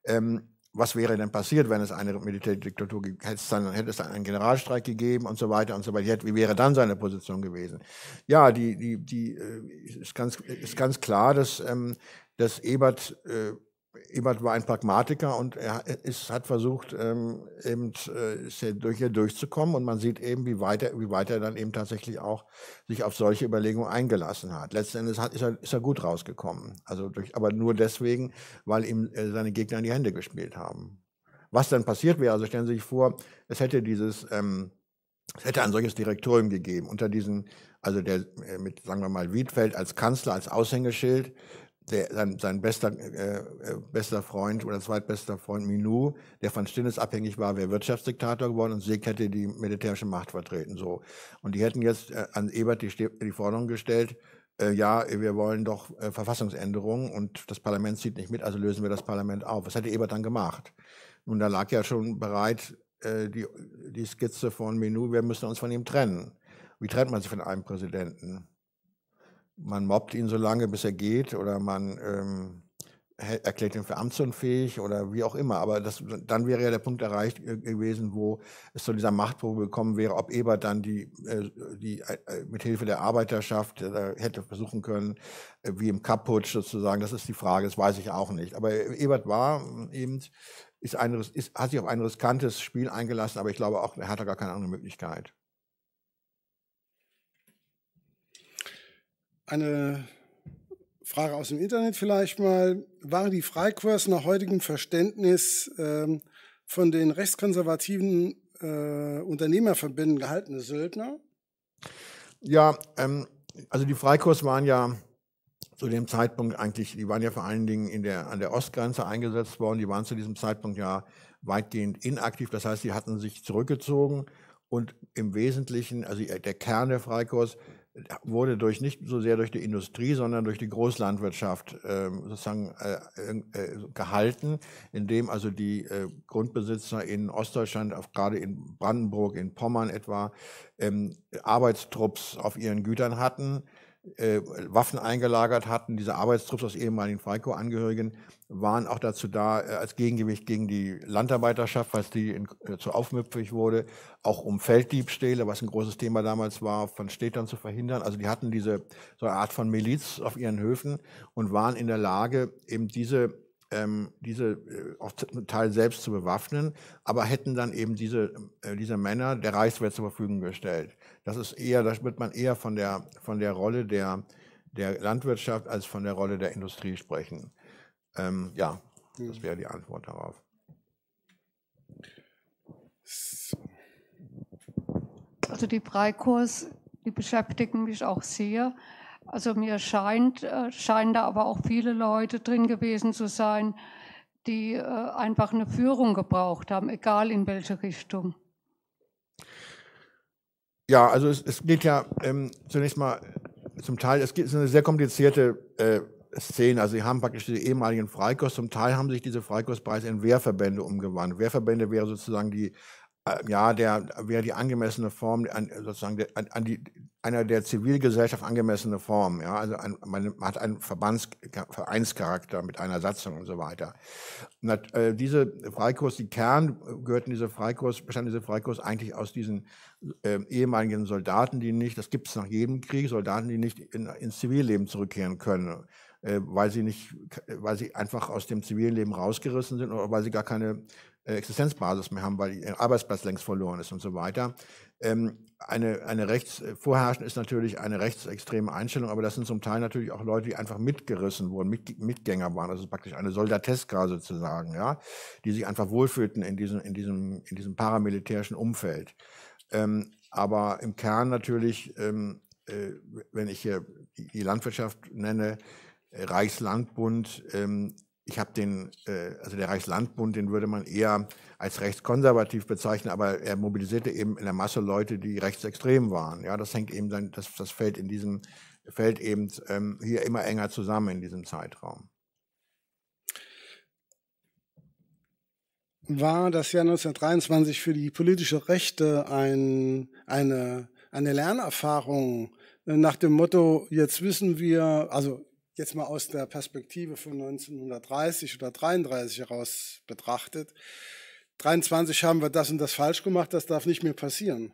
Ähm, was wäre denn passiert, wenn es eine Militärdiktatur gibt? Hätte es dann, hätte es dann einen Generalstreik gegeben und so weiter und so weiter? Wie wäre dann seine Position gewesen? Ja, die, die, die äh, ist, ganz, ist ganz klar, dass, ähm, dass Ebert äh, Ebert war ein Pragmatiker und er ist, hat versucht, ähm, eben äh, durch ihr durchzukommen. Und man sieht eben, wie weit, er, wie weit er dann eben tatsächlich auch sich auf solche Überlegungen eingelassen hat. Letztendlich hat, ist, er, ist er gut rausgekommen. Also durch, aber nur deswegen, weil ihm äh, seine Gegner in die Hände gespielt haben. Was dann passiert wäre, also stellen Sie sich vor, es hätte dieses, ähm, es hätte ein solches Direktorium gegeben unter diesen, also der äh, mit, sagen wir mal, Wiedfeld als Kanzler, als Aushängeschild, der, sein, sein bester, äh, äh, bester Freund oder zweitbester Freund Minou, der von Stinnes abhängig war, wäre Wirtschaftsdiktator geworden und Sieg hätte die militärische Macht vertreten. So. Und die hätten jetzt äh, an Ebert die, die Forderung gestellt, äh, ja, wir wollen doch äh, Verfassungsänderungen und das Parlament zieht nicht mit, also lösen wir das Parlament auf. Was hätte Ebert dann gemacht? Nun, da lag ja schon bereit äh, die, die Skizze von Minou, wir müssen uns von ihm trennen. Wie trennt man sich von einem Präsidenten? man mobbt ihn so lange, bis er geht oder man ähm, erklärt ihn für amtsunfähig oder wie auch immer. Aber das, dann wäre ja der Punkt erreicht gewesen, wo es zu dieser Machtprobe gekommen wäre, ob Ebert dann die, äh, die äh, mithilfe der Arbeiterschaft äh, hätte versuchen können, wie im Kapputsch sozusagen. Das ist die Frage, das weiß ich auch nicht. Aber Ebert war eben, ist ein, ist, hat sich auf ein riskantes Spiel eingelassen, aber ich glaube auch, er hat da gar keine andere Möglichkeit. Eine Frage aus dem Internet vielleicht mal. Waren die Freikurs nach heutigem Verständnis ähm, von den rechtskonservativen äh, Unternehmerverbänden gehaltene Söldner? Ja, ähm, also die Freikurs waren ja zu dem Zeitpunkt eigentlich, die waren ja vor allen Dingen in der, an der Ostgrenze eingesetzt worden. Die waren zu diesem Zeitpunkt ja weitgehend inaktiv. Das heißt, sie hatten sich zurückgezogen und im Wesentlichen, also der Kern der Freikurs, wurde durch nicht so sehr durch die Industrie, sondern durch die Großlandwirtschaft äh, sozusagen äh, äh, gehalten, indem also die äh, Grundbesitzer in Ostdeutschland, gerade in Brandenburg, in Pommern etwa, ähm, Arbeitstrupps auf ihren Gütern hatten äh, Waffen eingelagert hatten. Diese Arbeitstrupps aus ehemaligen Falco-Angehörigen waren auch dazu da, äh, als Gegengewicht gegen die Landarbeiterschaft, falls die in, äh, zu aufmüpfig wurde, auch um Felddiebstähle, was ein großes Thema damals war, von Städtern zu verhindern. Also die hatten diese so eine Art von Miliz auf ihren Höfen und waren in der Lage, eben diese ähm, diese äh, auch zum Teil selbst zu bewaffnen, aber hätten dann eben diese, äh, diese Männer der Reichswehr zur Verfügung gestellt. Das ist eher, das wird man eher von der, von der Rolle der, der Landwirtschaft als von der Rolle der Industrie sprechen. Ähm, ja, das mhm. wäre die Antwort darauf. Also die Breikurs, die beschäftigen mich auch sehr. Also mir scheint, äh, scheinen da aber auch viele Leute drin gewesen zu sein, die äh, einfach eine Führung gebraucht haben, egal in welche Richtung. Ja, also es, es geht ja ähm, zunächst mal äh, zum Teil, es ist eine sehr komplizierte äh, Szene. Also sie haben praktisch diese ehemaligen Freikost, zum Teil haben sich diese Freikostpreise in Wehrverbände umgewandt. Wehrverbände wäre sozusagen die, äh, ja, der wäre die angemessene Form an, sozusagen der, an, an die einer der Zivilgesellschaft angemessene Form. Ja? Also ein, man hat einen Verbands, Vereinscharakter mit einer Satzung und so weiter. Und hat, äh, diese Freikurs, die Kern äh, gehörten diese Freikurs, bestand diese Freikurs eigentlich aus diesen äh, ehemaligen Soldaten, die nicht, das gibt es nach jedem Krieg, Soldaten, die nicht in, ins Zivilleben zurückkehren können, äh, weil sie nicht, weil sie einfach aus dem Zivilleben rausgerissen sind oder weil sie gar keine äh, Existenzbasis mehr haben, weil ihr Arbeitsplatz längst verloren ist und so weiter. Ähm, eine, eine rechts äh, vorherrschen ist natürlich eine rechtsextreme Einstellung, aber das sind zum Teil natürlich auch Leute, die einfach mitgerissen wurden, mit, Mitgänger waren. also praktisch eine Soldateska sozusagen, ja, die sich einfach wohlfühlten in diesem, in diesem, in diesem paramilitärischen Umfeld. Ähm, aber im Kern natürlich, ähm, äh, wenn ich hier die Landwirtschaft nenne, äh, Reichslandbund, ähm, ich habe den, äh, also der Reichslandbund, den würde man eher als rechtskonservativ bezeichnen, aber er mobilisierte eben in der Masse Leute, die rechtsextrem waren. Ja, das hängt eben dann, das, das fällt in diesem, fällt eben ähm, hier immer enger zusammen in diesem Zeitraum. War das Jahr 1923 für die politische Rechte ein, eine, eine Lernerfahrung äh, nach dem Motto, jetzt wissen wir, also jetzt mal aus der Perspektive von 1930 oder 33 heraus betrachtet. 23 haben wir das und das falsch gemacht, das darf nicht mehr passieren.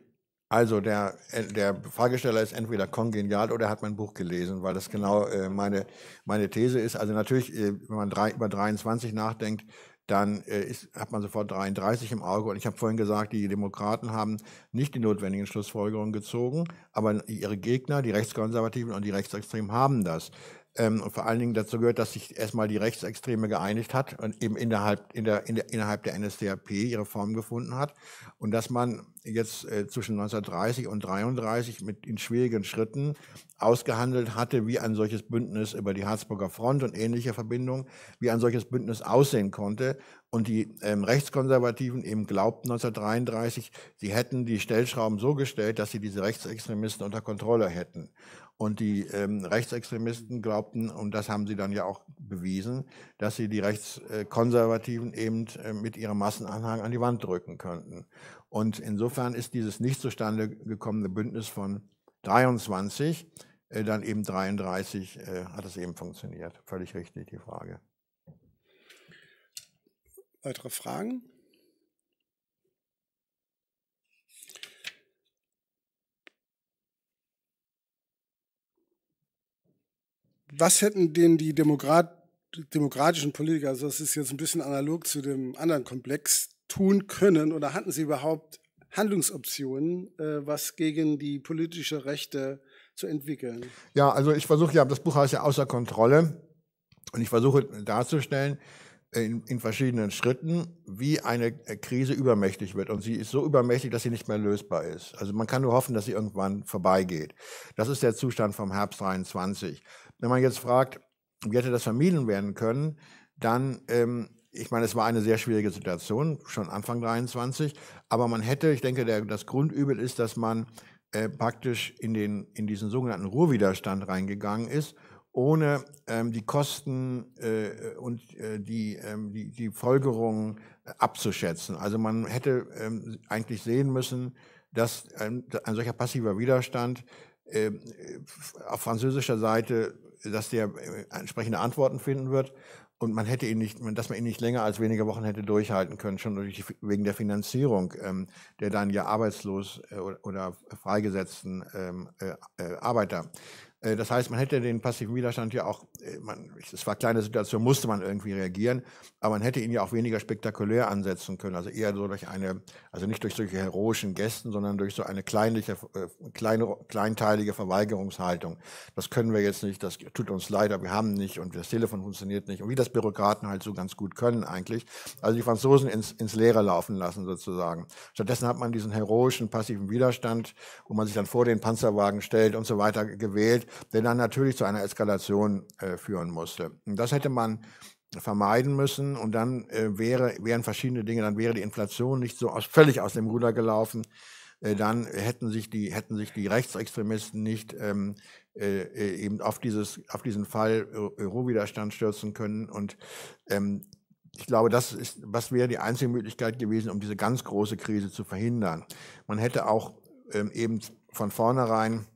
Also der, äh, der Fragesteller ist entweder kongenial oder hat mein Buch gelesen, weil das genau äh, meine, meine These ist. Also natürlich, äh, wenn man drei, über 23 nachdenkt, dann ist, hat man sofort 33 im Auge. Und ich habe vorhin gesagt, die Demokraten haben nicht die notwendigen Schlussfolgerungen gezogen, aber ihre Gegner, die Rechtskonservativen und die Rechtsextremen, haben das. Ähm, und vor allen Dingen dazu gehört, dass sich erstmal die Rechtsextreme geeinigt hat und eben innerhalb, in der, in der, innerhalb der NSDAP ihre Form gefunden hat. Und dass man jetzt äh, zwischen 1930 und 1933 mit in schwierigen Schritten ausgehandelt hatte, wie ein solches Bündnis über die Harzburger Front und ähnliche Verbindungen, wie ein solches Bündnis aussehen konnte. Und die ähm, Rechtskonservativen eben glaubten 1933, sie hätten die Stellschrauben so gestellt, dass sie diese Rechtsextremisten unter Kontrolle hätten. Und die ähm, Rechtsextremisten glaubten, und das haben sie dann ja auch bewiesen, dass sie die Rechtskonservativen eben äh, mit ihrem Massenanhang an die Wand drücken könnten. Und insofern ist dieses nicht zustande gekommene Bündnis von 23, äh, dann eben 33, äh, hat es eben funktioniert. Völlig richtig die Frage. Weitere Fragen? was hätten denn die Demokrat demokratischen Politiker, also das ist jetzt ein bisschen analog zu dem anderen Komplex, tun können oder hatten sie überhaupt Handlungsoptionen, äh, was gegen die politische Rechte zu entwickeln? Ja, also ich versuche ja, das Buch heißt ja außer Kontrolle und ich versuche darzustellen, äh, in, in, verschiedenen Schritten, wie eine äh, Krise übermächtig wird. Und sie ist so übermächtig, dass sie nicht mehr lösbar ist. Also man kann nur hoffen, dass sie irgendwann vorbeigeht. Das ist der Zustand vom Herbst 23. Wenn man jetzt fragt, wie hätte das vermieden werden können, dann, ähm, ich meine, es war eine sehr schwierige Situation, schon Anfang 23, aber man hätte, ich denke, der, das Grundübel ist, dass man äh, praktisch in, den, in diesen sogenannten Ruhrwiderstand reingegangen ist, ohne ähm, die Kosten äh, und äh, die, ähm, die, die Folgerungen äh, abzuschätzen. Also man hätte ähm, eigentlich sehen müssen, dass ein, ein solcher passiver Widerstand ähm, äh, auf französischer Seite dass der äh, entsprechende Antworten finden wird und man hätte ihn nicht, dass man ihn nicht länger als wenige Wochen hätte durchhalten können, schon durch die, wegen der Finanzierung ähm, der dann ja arbeitslos äh, oder freigesetzten ähm, äh, äh Arbeiter. Äh, das heißt, man hätte den passiven Widerstand ja auch, äh, es war eine kleine Situation, musste man irgendwie reagieren, aber man hätte ihn ja auch weniger spektakulär ansetzen können. Also eher so durch eine, also nicht durch solche heroischen Gesten, sondern durch so eine kleinliche, äh, kleine, kleinteilige Verweigerungshaltung. Das können wir jetzt nicht, das tut uns leid, aber wir haben nicht und das Telefon funktioniert nicht. Und wie das Bürokraten halt so ganz gut können eigentlich. Also die Franzosen ins, ins Leere laufen lassen sozusagen. Stattdessen hat man diesen heroischen passiven Widerstand, wo man sich dann vor den Panzerwagen stellt und so weiter gewählt der dann natürlich zu einer Eskalation äh, führen musste. Und das hätte man vermeiden müssen und dann äh, wäre, wären verschiedene Dinge, dann wäre die Inflation nicht so aus, völlig aus dem Ruder gelaufen, äh, dann hätten sich die, hätten sich die Rechtsextremisten nicht ähm, äh, äh eben auf, dieses, auf diesen Fall äh, Ruhwiderstand stürzen können. Und ähm, ich glaube, das ist, was wäre die einzige Möglichkeit gewesen, um diese ganz große Krise zu verhindern. Man hätte auch ähm, eben von vornherein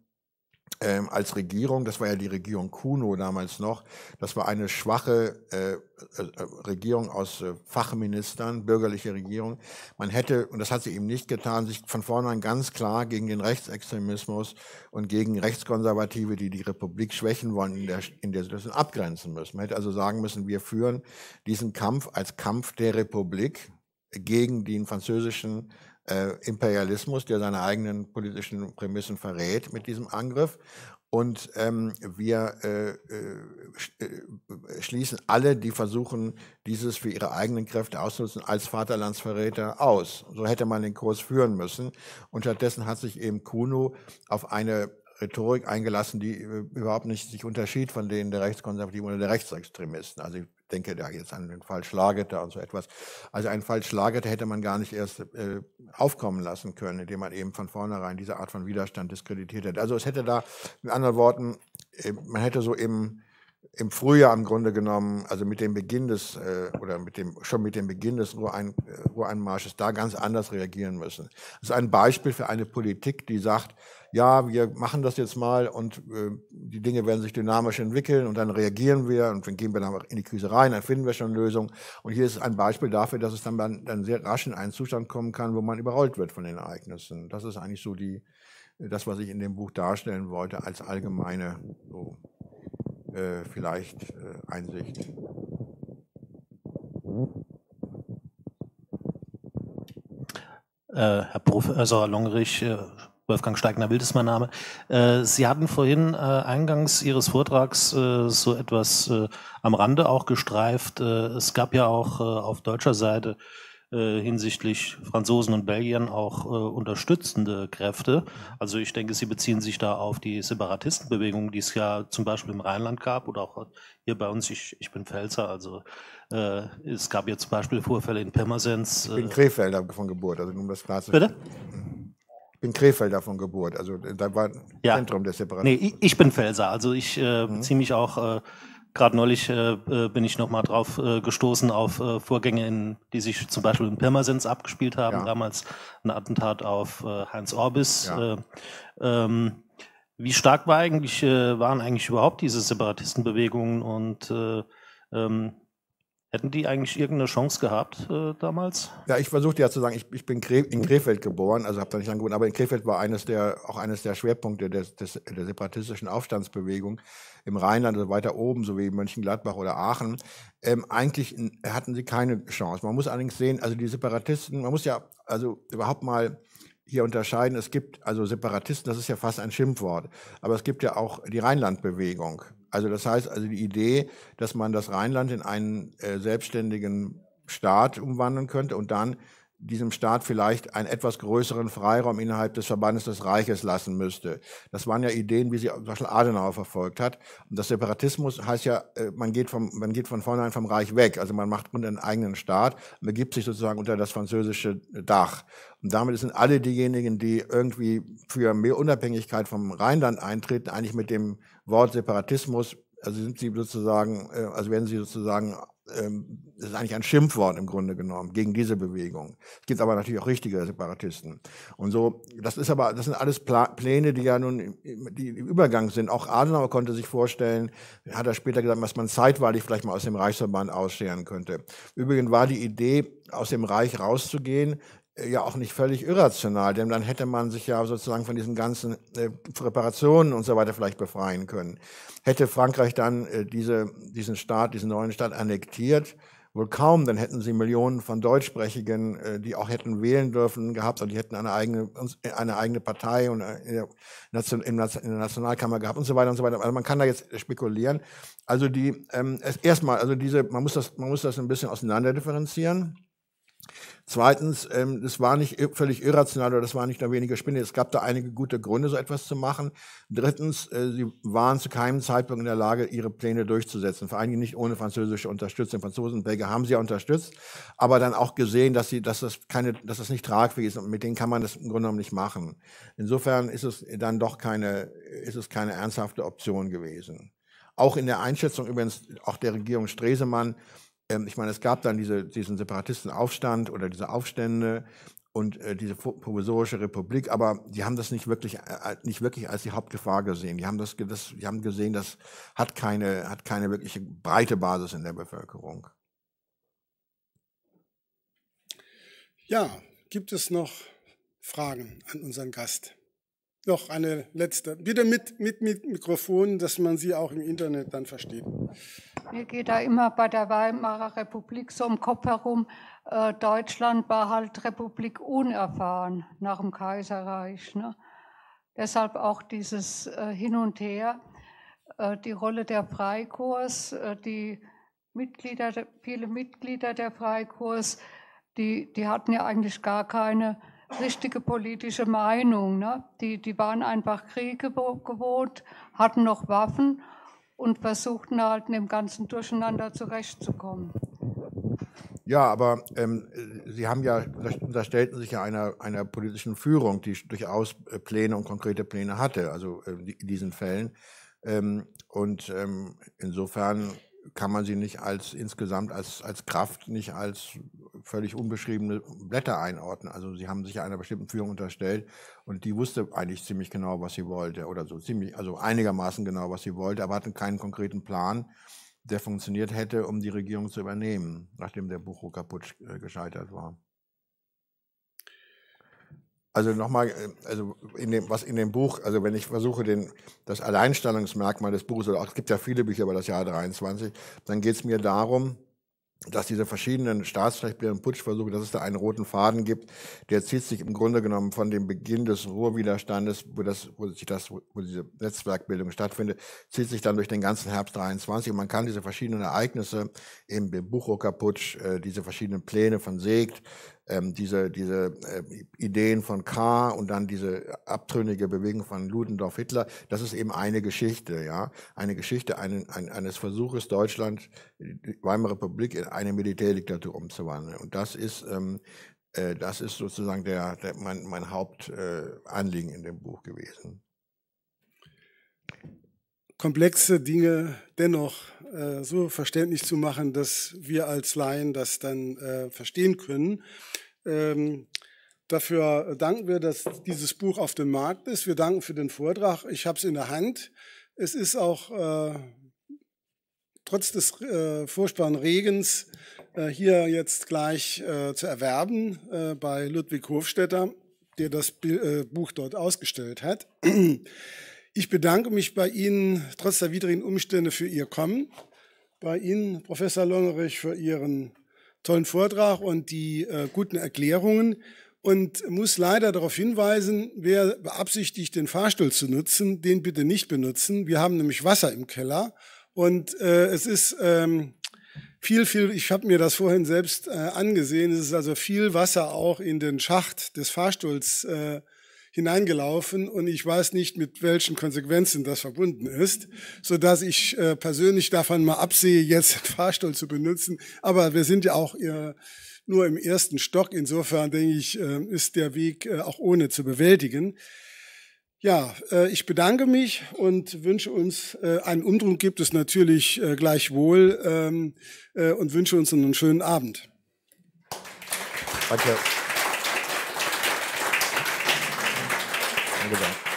ähm, als Regierung, das war ja die Regierung Kuno damals noch, das war eine schwache äh, äh, Regierung aus äh, Fachministern, bürgerliche Regierung. Man hätte, und das hat sie eben nicht getan, sich von vornherein ganz klar gegen den Rechtsextremismus und gegen Rechtskonservative, die die Republik schwächen wollen, in der, in der Situation abgrenzen müssen. Man hätte also sagen müssen, wir führen diesen Kampf als Kampf der Republik gegen den französischen äh, Imperialismus, der seine eigenen politischen Prämissen verrät mit diesem Angriff. Und ähm, wir äh, äh, schließen alle, die versuchen, dieses für ihre eigenen Kräfte auszunutzen, als Vaterlandsverräter aus. So hätte man den Kurs führen müssen. Und stattdessen hat sich eben Kuno auf eine Rhetorik eingelassen, die äh, überhaupt nicht sich unterschied von denen der Rechtskonservativen oder der Rechtsextremisten. Also ich denke da jetzt an den Fall Schlageter und so etwas. Also einen Fall Schlageter hätte man gar nicht erst äh, aufkommen lassen können, indem man eben von vornherein diese Art von Widerstand diskreditiert hätte. Also es hätte da, in anderen Worten, äh, man hätte so im im Frühjahr im Grunde genommen, also mit dem Beginn des äh, oder mit dem schon mit dem Beginn des Ruhein, äh, Ruhreinmarsches da ganz anders reagieren müssen. Das ist ein Beispiel für eine Politik, die sagt, ja, wir machen das jetzt mal und äh, die Dinge werden sich dynamisch entwickeln und dann reagieren wir und dann gehen wir dann auch in die Krise rein, dann finden wir schon Lösungen. Und hier ist ein Beispiel dafür, dass es dann, dann sehr rasch in einen Zustand kommen kann, wo man überrollt wird von den Ereignissen. Das ist eigentlich so die, das, was ich in dem Buch darstellen wollte als allgemeine so äh, vielleicht äh, Einsicht. Äh, Herr Professor äh, Longrich, äh, Wolfgang Steigner Wild ist mein Name. Sie hatten vorhin eingangs Ihres Vortrags so etwas am Rande auch gestreift. es gab ja auch auf deutscher Seite äh, hinsichtlich Franzosen und Belgiern auch äh, unterstützende Kräfte. Also ich denke, Sie beziehen sich da auf die Separatistenbewegung, die es ja zum Beispiel im Rheinland gab oder auch hier bei uns. Ich, ich bin Pfälzer, also äh, es gab ja zum Beispiel Vorfälle in Pirmasens. ich äh bin Krefelder von Geburt, also nur um das klar zu Bitte? Ich bin Krefelder von Geburt, also äh, da war ein ja. Zentrum der Separatisten. Nee, ich, ich, bin Pfälzer, also ich mhm. beziehe mich auch Gerade neulich äh, äh bin ich nochmal drauf äh, gestoßen auf äh, Vorgänge, in, die sich zum Beispiel in Pirmasens abgespielt haben. Ja. Damals ein Attentat auf äh, Heinz Orbis. Ja. Äh, ähm, wie stark war eigentlich, waren eigentlich überhaupt diese Separatistenbewegungen und ähm, Hätten die eigentlich irgendeine Chance gehabt äh, damals? Ja, ich versuchte ja zu sagen, ich, ich bin in Krefeld geboren, also habe da nicht lange gewohnt, aber in Krefeld war eines der, auch eines der Schwerpunkte des, des, der separatistischen Aufstandsbewegung im Rheinland also weiter oben, so wie Mönchengladbach oder Aachen. Ähm, eigentlich hatten sie keine Chance. Man muss allerdings sehen, also die Separatisten, man muss ja also überhaupt mal hier unterscheiden. Es gibt also Separatisten, das ist ja fast ein Schimpfwort, aber es gibt ja auch die Rheinlandbewegung also das heißt, also die Idee, dass man das Rheinland in einen äh, selbstständigen Staat umwandeln könnte und dann diesem Staat vielleicht einen etwas größeren Freiraum innerhalb des Verbandes des Reiches lassen müsste. Das waren ja Ideen, wie sie zum Beispiel Adenauer verfolgt hat. Und das Separatismus heißt ja, äh, man geht, vom, man geht von vornherein vom Reich weg. Also man macht einen eigenen Staat, begibt sich sozusagen unter das französische Dach. Und damit sind alle diejenigen, die irgendwie für mehr Unabhängigkeit vom Rheinland eintreten, eigentlich mit dem Wort Separatismus, also sind sie sozusagen, äh, also werden sie sozusagen, ähm, das ist eigentlich ein Schimpfwort im Grunde genommen gegen diese Bewegung. Es gibt aber natürlich auch richtige Separatisten. Und so, das ist aber, das sind alles Pläne, die ja nun, die im Übergang sind. Auch Adenauer konnte sich vorstellen, hat er später gesagt, dass man zeitweilig vielleicht mal aus dem Reichsverband ausscheren könnte. Übrigens war die Idee, aus dem Reich rauszugehen, ja auch nicht völlig irrational, denn dann hätte man sich ja sozusagen von diesen ganzen äh, Reparationen und so weiter vielleicht befreien können. Hätte Frankreich dann äh, diese, diesen Staat, diesen neuen Staat annektiert, wohl kaum, dann hätten sie Millionen von Deutschsprachigen, äh, die auch hätten wählen dürfen, gehabt und die hätten eine eigene, äh, eine eigene Partei und äh, in der, Nation, in der Nationalkammer gehabt und so weiter und so weiter. Also man kann da jetzt spekulieren. Also die ähm, erstmal, also diese, man muss das, man muss das ein bisschen auseinander differenzieren Zweitens, ähm, das war nicht völlig irrational oder das war nicht nur weniger Spinne. Es gab da einige gute Gründe, so etwas zu machen. Drittens, äh, sie waren zu keinem Zeitpunkt in der Lage, ihre Pläne durchzusetzen. Vor allen Dingen nicht ohne französische Unterstützung. Franzosen und Belgier haben sie ja unterstützt, aber dann auch gesehen, dass, sie, dass, das keine, dass das nicht tragfähig ist und mit denen kann man das im Grunde genommen nicht machen. Insofern ist es dann doch keine, ist es keine ernsthafte Option gewesen. Auch in der Einschätzung übrigens auch der Regierung Stresemann, ähm, ich meine, es gab dann diese, diesen Separatistenaufstand oder diese Aufstände und äh, diese provisorische Republik, aber die haben das nicht wirklich, äh, äh, nicht wirklich als die Hauptgefahr gesehen. Die haben das, das, die haben gesehen, das hat keine, hat keine wirkliche breite Basis in der Bevölkerung. Ja, gibt es noch Fragen an unseren Gast? Noch eine letzte. Bitte mit, mit, mit Mikrofon, dass man sie auch im Internet dann versteht. Mir geht da immer bei der Weimarer Republik so im Kopf herum, äh, Deutschland war halt Republik unerfahren nach dem Kaiserreich. Ne? Deshalb auch dieses äh, Hin und Her, äh, die Rolle der Freikorps, äh, die Mitglieder, viele Mitglieder der Freikorps, die, die hatten ja eigentlich gar keine richtige politische Meinung. Ne? Die, die waren einfach Kriege gewohnt, hatten noch Waffen und versuchten halt in dem ganzen Durcheinander zurechtzukommen. Ja, aber ähm, Sie haben ja unterstellten sich ja einer, einer politischen Führung, die durchaus äh, Pläne und konkrete Pläne hatte, also äh, in diesen Fällen. Ähm, und ähm, insofern kann man sie nicht als insgesamt als, als Kraft, nicht als völlig unbeschriebene Blätter einordnen. Also sie haben sich einer bestimmten Führung unterstellt und die wusste eigentlich ziemlich genau, was sie wollte oder so ziemlich, also einigermaßen genau, was sie wollte, aber hatten keinen konkreten Plan, der funktioniert hätte, um die Regierung zu übernehmen, nachdem der Buchrucker-Putsch äh, gescheitert war. Also nochmal, äh, also in dem, was in dem Buch, also wenn ich versuche, den, das Alleinstellungsmerkmal des Buches, oder also auch, es gibt ja viele Bücher über das Jahr 23, dann geht es mir darum, dass diese verschiedenen staatsrechtlichen Putschversuche, dass es da einen roten Faden gibt, der zieht sich im Grunde genommen von dem Beginn des Ruhrwiderstandes, wo, das, wo, sich das, wo diese Netzwerkbildung stattfindet, zieht sich dann durch den ganzen Herbst 23. Und man kann diese verschiedenen Ereignisse, im den Buchrucker Putsch, äh, diese verschiedenen Pläne von Segt, ähm, diese, diese äh, Ideen von K und dann diese abtrünnige Bewegung von Ludendorff Hitler, das ist eben eine Geschichte, ja. Eine Geschichte einen, ein, eines Versuches Deutschland, die Weimarer Republik in eine Militärdiktatur umzuwandeln. Und das ist, ähm, äh, das ist sozusagen der, der mein, mein Hauptanliegen äh, in dem Buch gewesen komplexe Dinge dennoch äh, so verständlich zu machen, dass wir als Laien das dann äh, verstehen können. Ähm, dafür danken wir, dass dieses Buch auf dem Markt ist. Wir danken für den Vortrag. Ich habe es in der Hand. Es ist auch äh, trotz des äh, furchtbaren Regens äh, hier jetzt gleich äh, zu erwerben äh, bei Ludwig Hofstetter, der das äh, Buch dort ausgestellt hat. Ich bedanke mich bei Ihnen trotz der widrigen Umstände für Ihr Kommen, bei Ihnen, Professor Longerich, für Ihren tollen Vortrag und die äh, guten Erklärungen und muss leider darauf hinweisen, wer beabsichtigt, den Fahrstuhl zu nutzen, den bitte nicht benutzen. Wir haben nämlich Wasser im Keller und äh, es ist ähm, viel, viel, ich habe mir das vorhin selbst äh, angesehen, es ist also viel Wasser auch in den Schacht des Fahrstuhls äh, hineingelaufen und ich weiß nicht, mit welchen Konsequenzen das verbunden ist, so dass ich äh, persönlich davon mal absehe, jetzt den Fahrstuhl zu benutzen. Aber wir sind ja auch äh, nur im ersten Stock. Insofern denke ich, äh, ist der Weg auch ohne zu bewältigen. Ja, ich bedanke mich und wünsche uns, einen Umdruck gibt es natürlich gleichwohl ähm, und wünsche uns einen schönen Abend. Danke. Danke sehr.